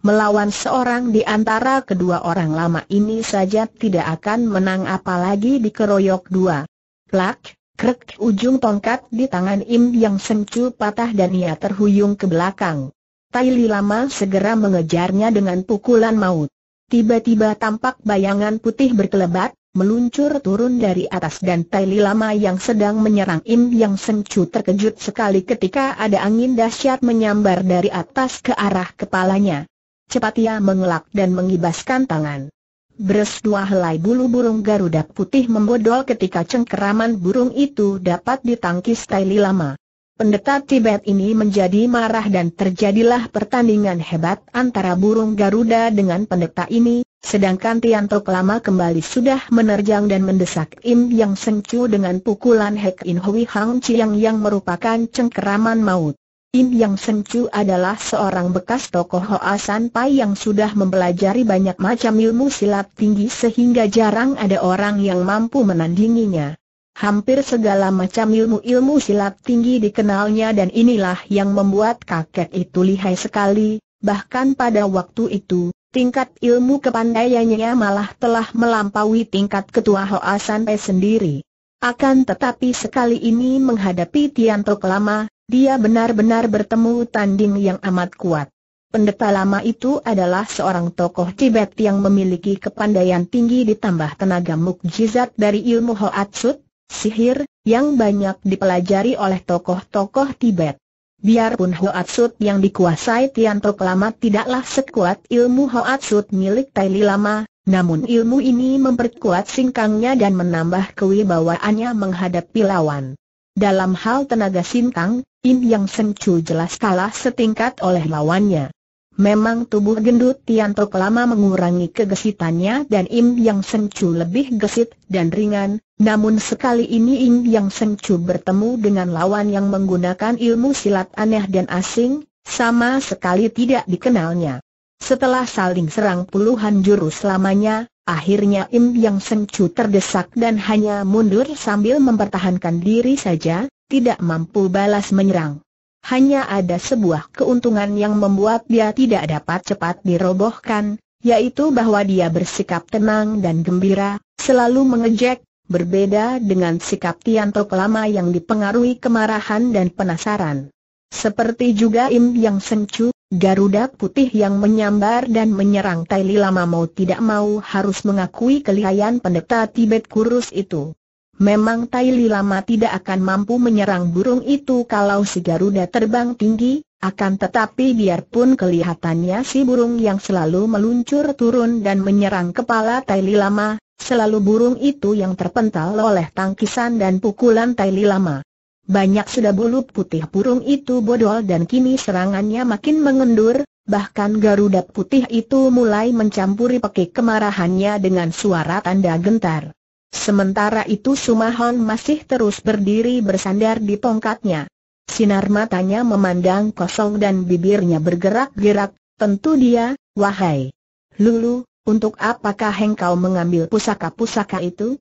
Melawan seorang di antara kedua orang lama ini saja tidak akan menang apalagi dikeroyok dua. Plak, Krek ujung tongkat di tangan Im Yang Sengcu patah dan ia terhuyung ke belakang. Tai Li Lama segera mengejarnya dengan pukulan maut. Tiba-tiba tampak bayangan putih berkelebat, meluncur turun dari atas dan Tai Li Lama yang sedang menyerang Im Yang Sengcu terkejut sekali ketika ada angin dahsyat menyambar dari atas ke arah kepalanya. Cepat ia mengelak dan mengibaskan tangan. Bres dua helai bulu burung Garuda putih membodol ketika cengkeraman burung itu dapat ditangkis Taili lama. Pendeta Tibet ini menjadi marah dan terjadilah pertandingan hebat antara burung Garuda dengan pendeta ini, sedangkan Tok lama kembali sudah menerjang dan mendesak Im Yang Sengcu dengan pukulan Hek In Hui Hang Chiang yang merupakan cengkeraman maut. Im Yang Sencu adalah seorang bekas tokoh Hoa Pai yang sudah mempelajari banyak macam ilmu silat tinggi sehingga jarang ada orang yang mampu menandinginya. Hampir segala macam ilmu-ilmu silat tinggi dikenalnya dan inilah yang membuat kakek itu lihai sekali, bahkan pada waktu itu, tingkat ilmu kepandaiannya malah telah melampaui tingkat ketua Hoa Pai sendiri. Akan tetapi sekali ini menghadapi Tianto Kelama, dia benar-benar bertemu tanding yang amat kuat. Pendeta lama itu adalah seorang tokoh Tibet yang memiliki kepandaian tinggi ditambah tenaga mukjizat dari ilmu Hoatsut, sihir, yang banyak dipelajari oleh tokoh-tokoh Tibet. Biarpun Hoatsut yang dikuasai Tok lama tidaklah sekuat ilmu Hoatsut milik Tayli lama, namun ilmu ini memperkuat singkangnya dan menambah kewibawaannya menghadapi lawan. Dalam hal tenaga sintang, Im Yang Sencu jelas kalah setingkat oleh lawannya. Memang tubuh gendut Tian Tianto lama mengurangi kegesitannya dan Im Yang Sencu lebih gesit dan ringan, namun sekali ini Im Yang Sencu bertemu dengan lawan yang menggunakan ilmu silat aneh dan asing, sama sekali tidak dikenalnya. Setelah saling serang puluhan jurus lamanya, Akhirnya Im Yang Sengcu terdesak dan hanya mundur sambil mempertahankan diri saja, tidak mampu balas menyerang. Hanya ada sebuah keuntungan yang membuat dia tidak dapat cepat dirobohkan, yaitu bahwa dia bersikap tenang dan gembira, selalu mengejek, berbeda dengan sikap Tianto Kelama yang dipengaruhi kemarahan dan penasaran. Seperti juga Im Yang Sengcu, Garuda putih yang menyambar dan menyerang Tai Li lama mau tidak mau harus mengakui kelihayan pendeta Tibet kurus itu. Memang Tai Li lama tidak akan mampu menyerang burung itu kalau si Garuda terbang tinggi, akan tetapi biarpun kelihatannya si burung yang selalu meluncur turun dan menyerang kepala Tai Li lama, selalu burung itu yang terpental oleh tangkisan dan pukulan Tai Li lama. Banyak sudah bulu putih burung itu bodol dan kini serangannya makin mengendur, bahkan Garuda putih itu mulai mencampuri pekik kemarahannya dengan suara tanda gentar. Sementara itu Sumahon masih terus berdiri bersandar di tongkatnya. Sinar matanya memandang kosong dan bibirnya bergerak-gerak, tentu dia, wahai. Lulu, untuk apakah engkau mengambil pusaka-pusaka itu?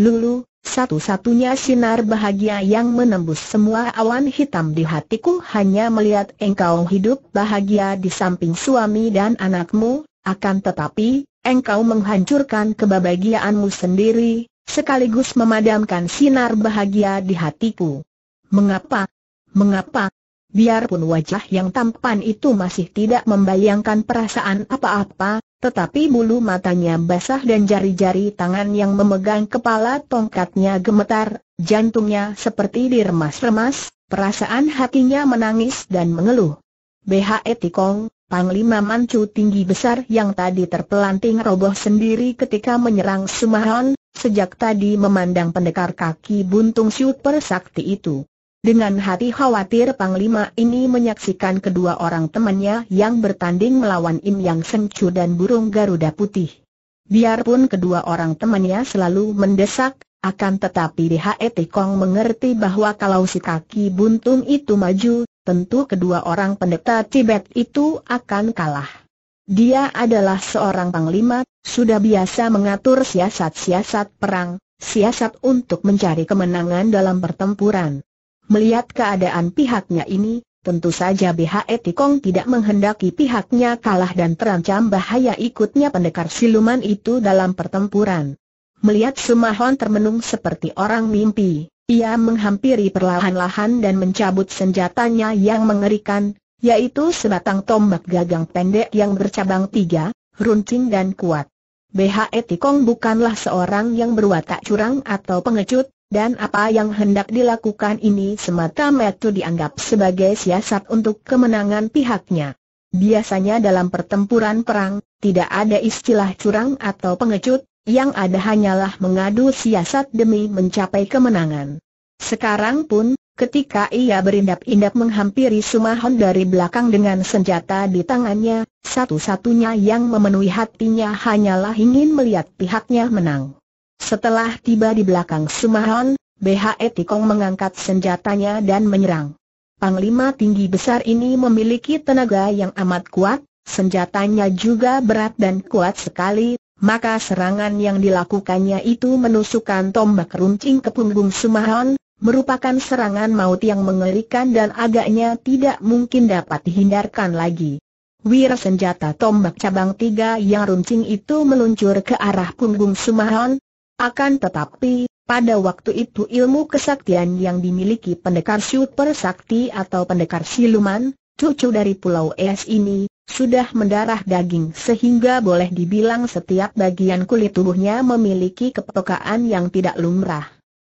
Lulu, satu-satunya sinar bahagia yang menembus semua awan hitam di hatiku hanya melihat engkau hidup bahagia di samping suami dan anakmu, akan tetapi, engkau menghancurkan kebahagiaanmu sendiri, sekaligus memadamkan sinar bahagia di hatiku. Mengapa? Mengapa? Biarpun wajah yang tampan itu masih tidak membayangkan perasaan apa-apa, tetapi bulu matanya basah dan jari-jari tangan yang memegang kepala tongkatnya gemetar, jantungnya seperti diremas-remas, perasaan hatinya menangis dan mengeluh. BHE Tikong, Panglima Mancu tinggi besar yang tadi terpelanting roboh sendiri ketika menyerang Sumahon, sejak tadi memandang pendekar kaki buntung super sakti itu. Dengan hati khawatir Panglima ini menyaksikan kedua orang temannya yang bertanding melawan Im Yang Sengcu dan burung Garuda Putih. Biarpun kedua orang temannya selalu mendesak, akan tetapi DHET Kong mengerti bahwa kalau si kaki buntung itu maju, tentu kedua orang pendeta Tibet itu akan kalah. Dia adalah seorang panglima, sudah biasa mengatur siasat-siasat perang, siasat untuk mencari kemenangan dalam pertempuran. Melihat keadaan pihaknya ini, tentu saja BHE Tikong tidak menghendaki pihaknya kalah dan terancam bahaya ikutnya pendekar siluman itu dalam pertempuran. Melihat Sumahon termenung seperti orang mimpi, ia menghampiri perlahan-lahan dan mencabut senjatanya yang mengerikan, yaitu sebatang tombak gagang pendek yang bercabang tiga, runcing dan kuat. BHE Tikong bukanlah seorang yang berwatak curang atau pengecut, dan apa yang hendak dilakukan ini semata-mata dianggap sebagai siasat untuk kemenangan pihaknya. Biasanya dalam pertempuran perang, tidak ada istilah curang atau pengecut, yang ada hanyalah mengadu siasat demi mencapai kemenangan. Sekarang pun, ketika ia berindap-indap menghampiri Sumahon dari belakang dengan senjata di tangannya, satu-satunya yang memenuhi hatinya hanyalah ingin melihat pihaknya menang. Setelah tiba di belakang Sumahon, BHE Tikong mengangkat senjatanya dan menyerang. Panglima tinggi besar ini memiliki tenaga yang amat kuat, senjatanya juga berat dan kuat sekali, maka serangan yang dilakukannya itu menusukkan tombak runcing ke punggung Sumahon, merupakan serangan maut yang mengerikan dan agaknya tidak mungkin dapat dihindarkan lagi. Wira senjata tombak cabang tiga yang runcing itu meluncur ke arah punggung Sumahon, akan tetapi, pada waktu itu ilmu kesaktian yang dimiliki pendekar super sakti atau pendekar siluman, cucu dari Pulau Es ini, sudah mendarah daging sehingga boleh dibilang setiap bagian kulit tubuhnya memiliki kepekaan yang tidak lumrah.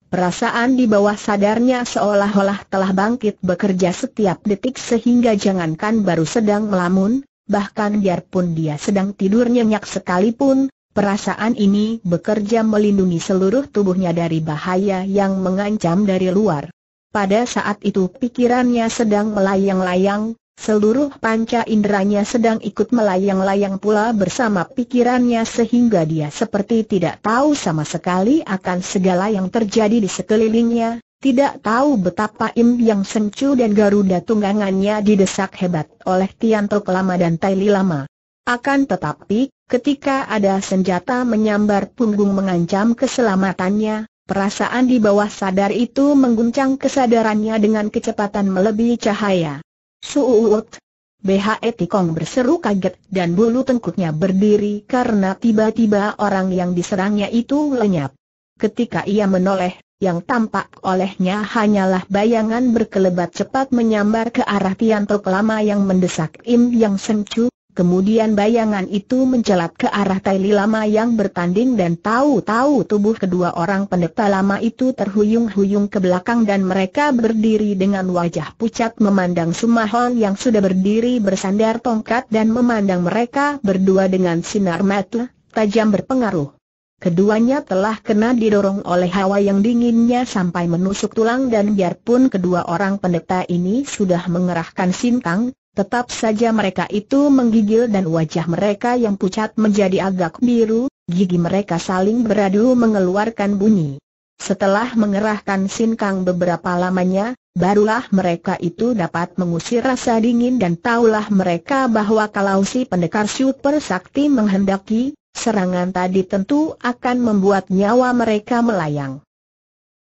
Perasaan di bawah sadarnya seolah-olah telah bangkit bekerja setiap detik sehingga jangankan baru sedang melamun, bahkan biarpun dia sedang tidur nyenyak sekalipun, Perasaan ini bekerja melindungi seluruh tubuhnya dari bahaya yang mengancam dari luar. Pada saat itu pikirannya sedang melayang-layang, seluruh panca inderanya sedang ikut melayang-layang pula bersama pikirannya sehingga dia seperti tidak tahu sama sekali akan segala yang terjadi di sekelilingnya, tidak tahu betapa Im Yang Sencu dan Garuda tunggangannya didesak hebat oleh Tianto Kelama dan Tai Lama. Akan tetapi, Ketika ada senjata menyambar punggung mengancam keselamatannya, perasaan di bawah sadar itu mengguncang kesadarannya dengan kecepatan melebihi cahaya. Suut! BHE Tikong berseru kaget dan bulu tengkuknya berdiri karena tiba-tiba orang yang diserangnya itu lenyap. Ketika ia menoleh, yang tampak olehnya hanyalah bayangan berkelebat cepat menyambar ke arah Tian Tok yang mendesak Im Yang senju. Kemudian bayangan itu mencelat ke arah Taili Lama yang bertanding dan tahu-tahu tubuh kedua orang pendeta lama itu terhuyung-huyung ke belakang dan mereka berdiri dengan wajah pucat memandang Sumahon yang sudah berdiri bersandar tongkat dan memandang mereka berdua dengan sinar mata tajam berpengaruh. Keduanya telah kena didorong oleh hawa yang dinginnya sampai menusuk tulang dan biarpun kedua orang pendeta ini sudah mengerahkan sintang, Tetap saja mereka itu menggigil dan wajah mereka yang pucat menjadi agak biru, gigi mereka saling beradu mengeluarkan bunyi. Setelah mengerahkan sinkang beberapa lamanya, barulah mereka itu dapat mengusir rasa dingin dan taulah mereka bahwa kalau si pendekar super sakti menghendaki, serangan tadi tentu akan membuat nyawa mereka melayang.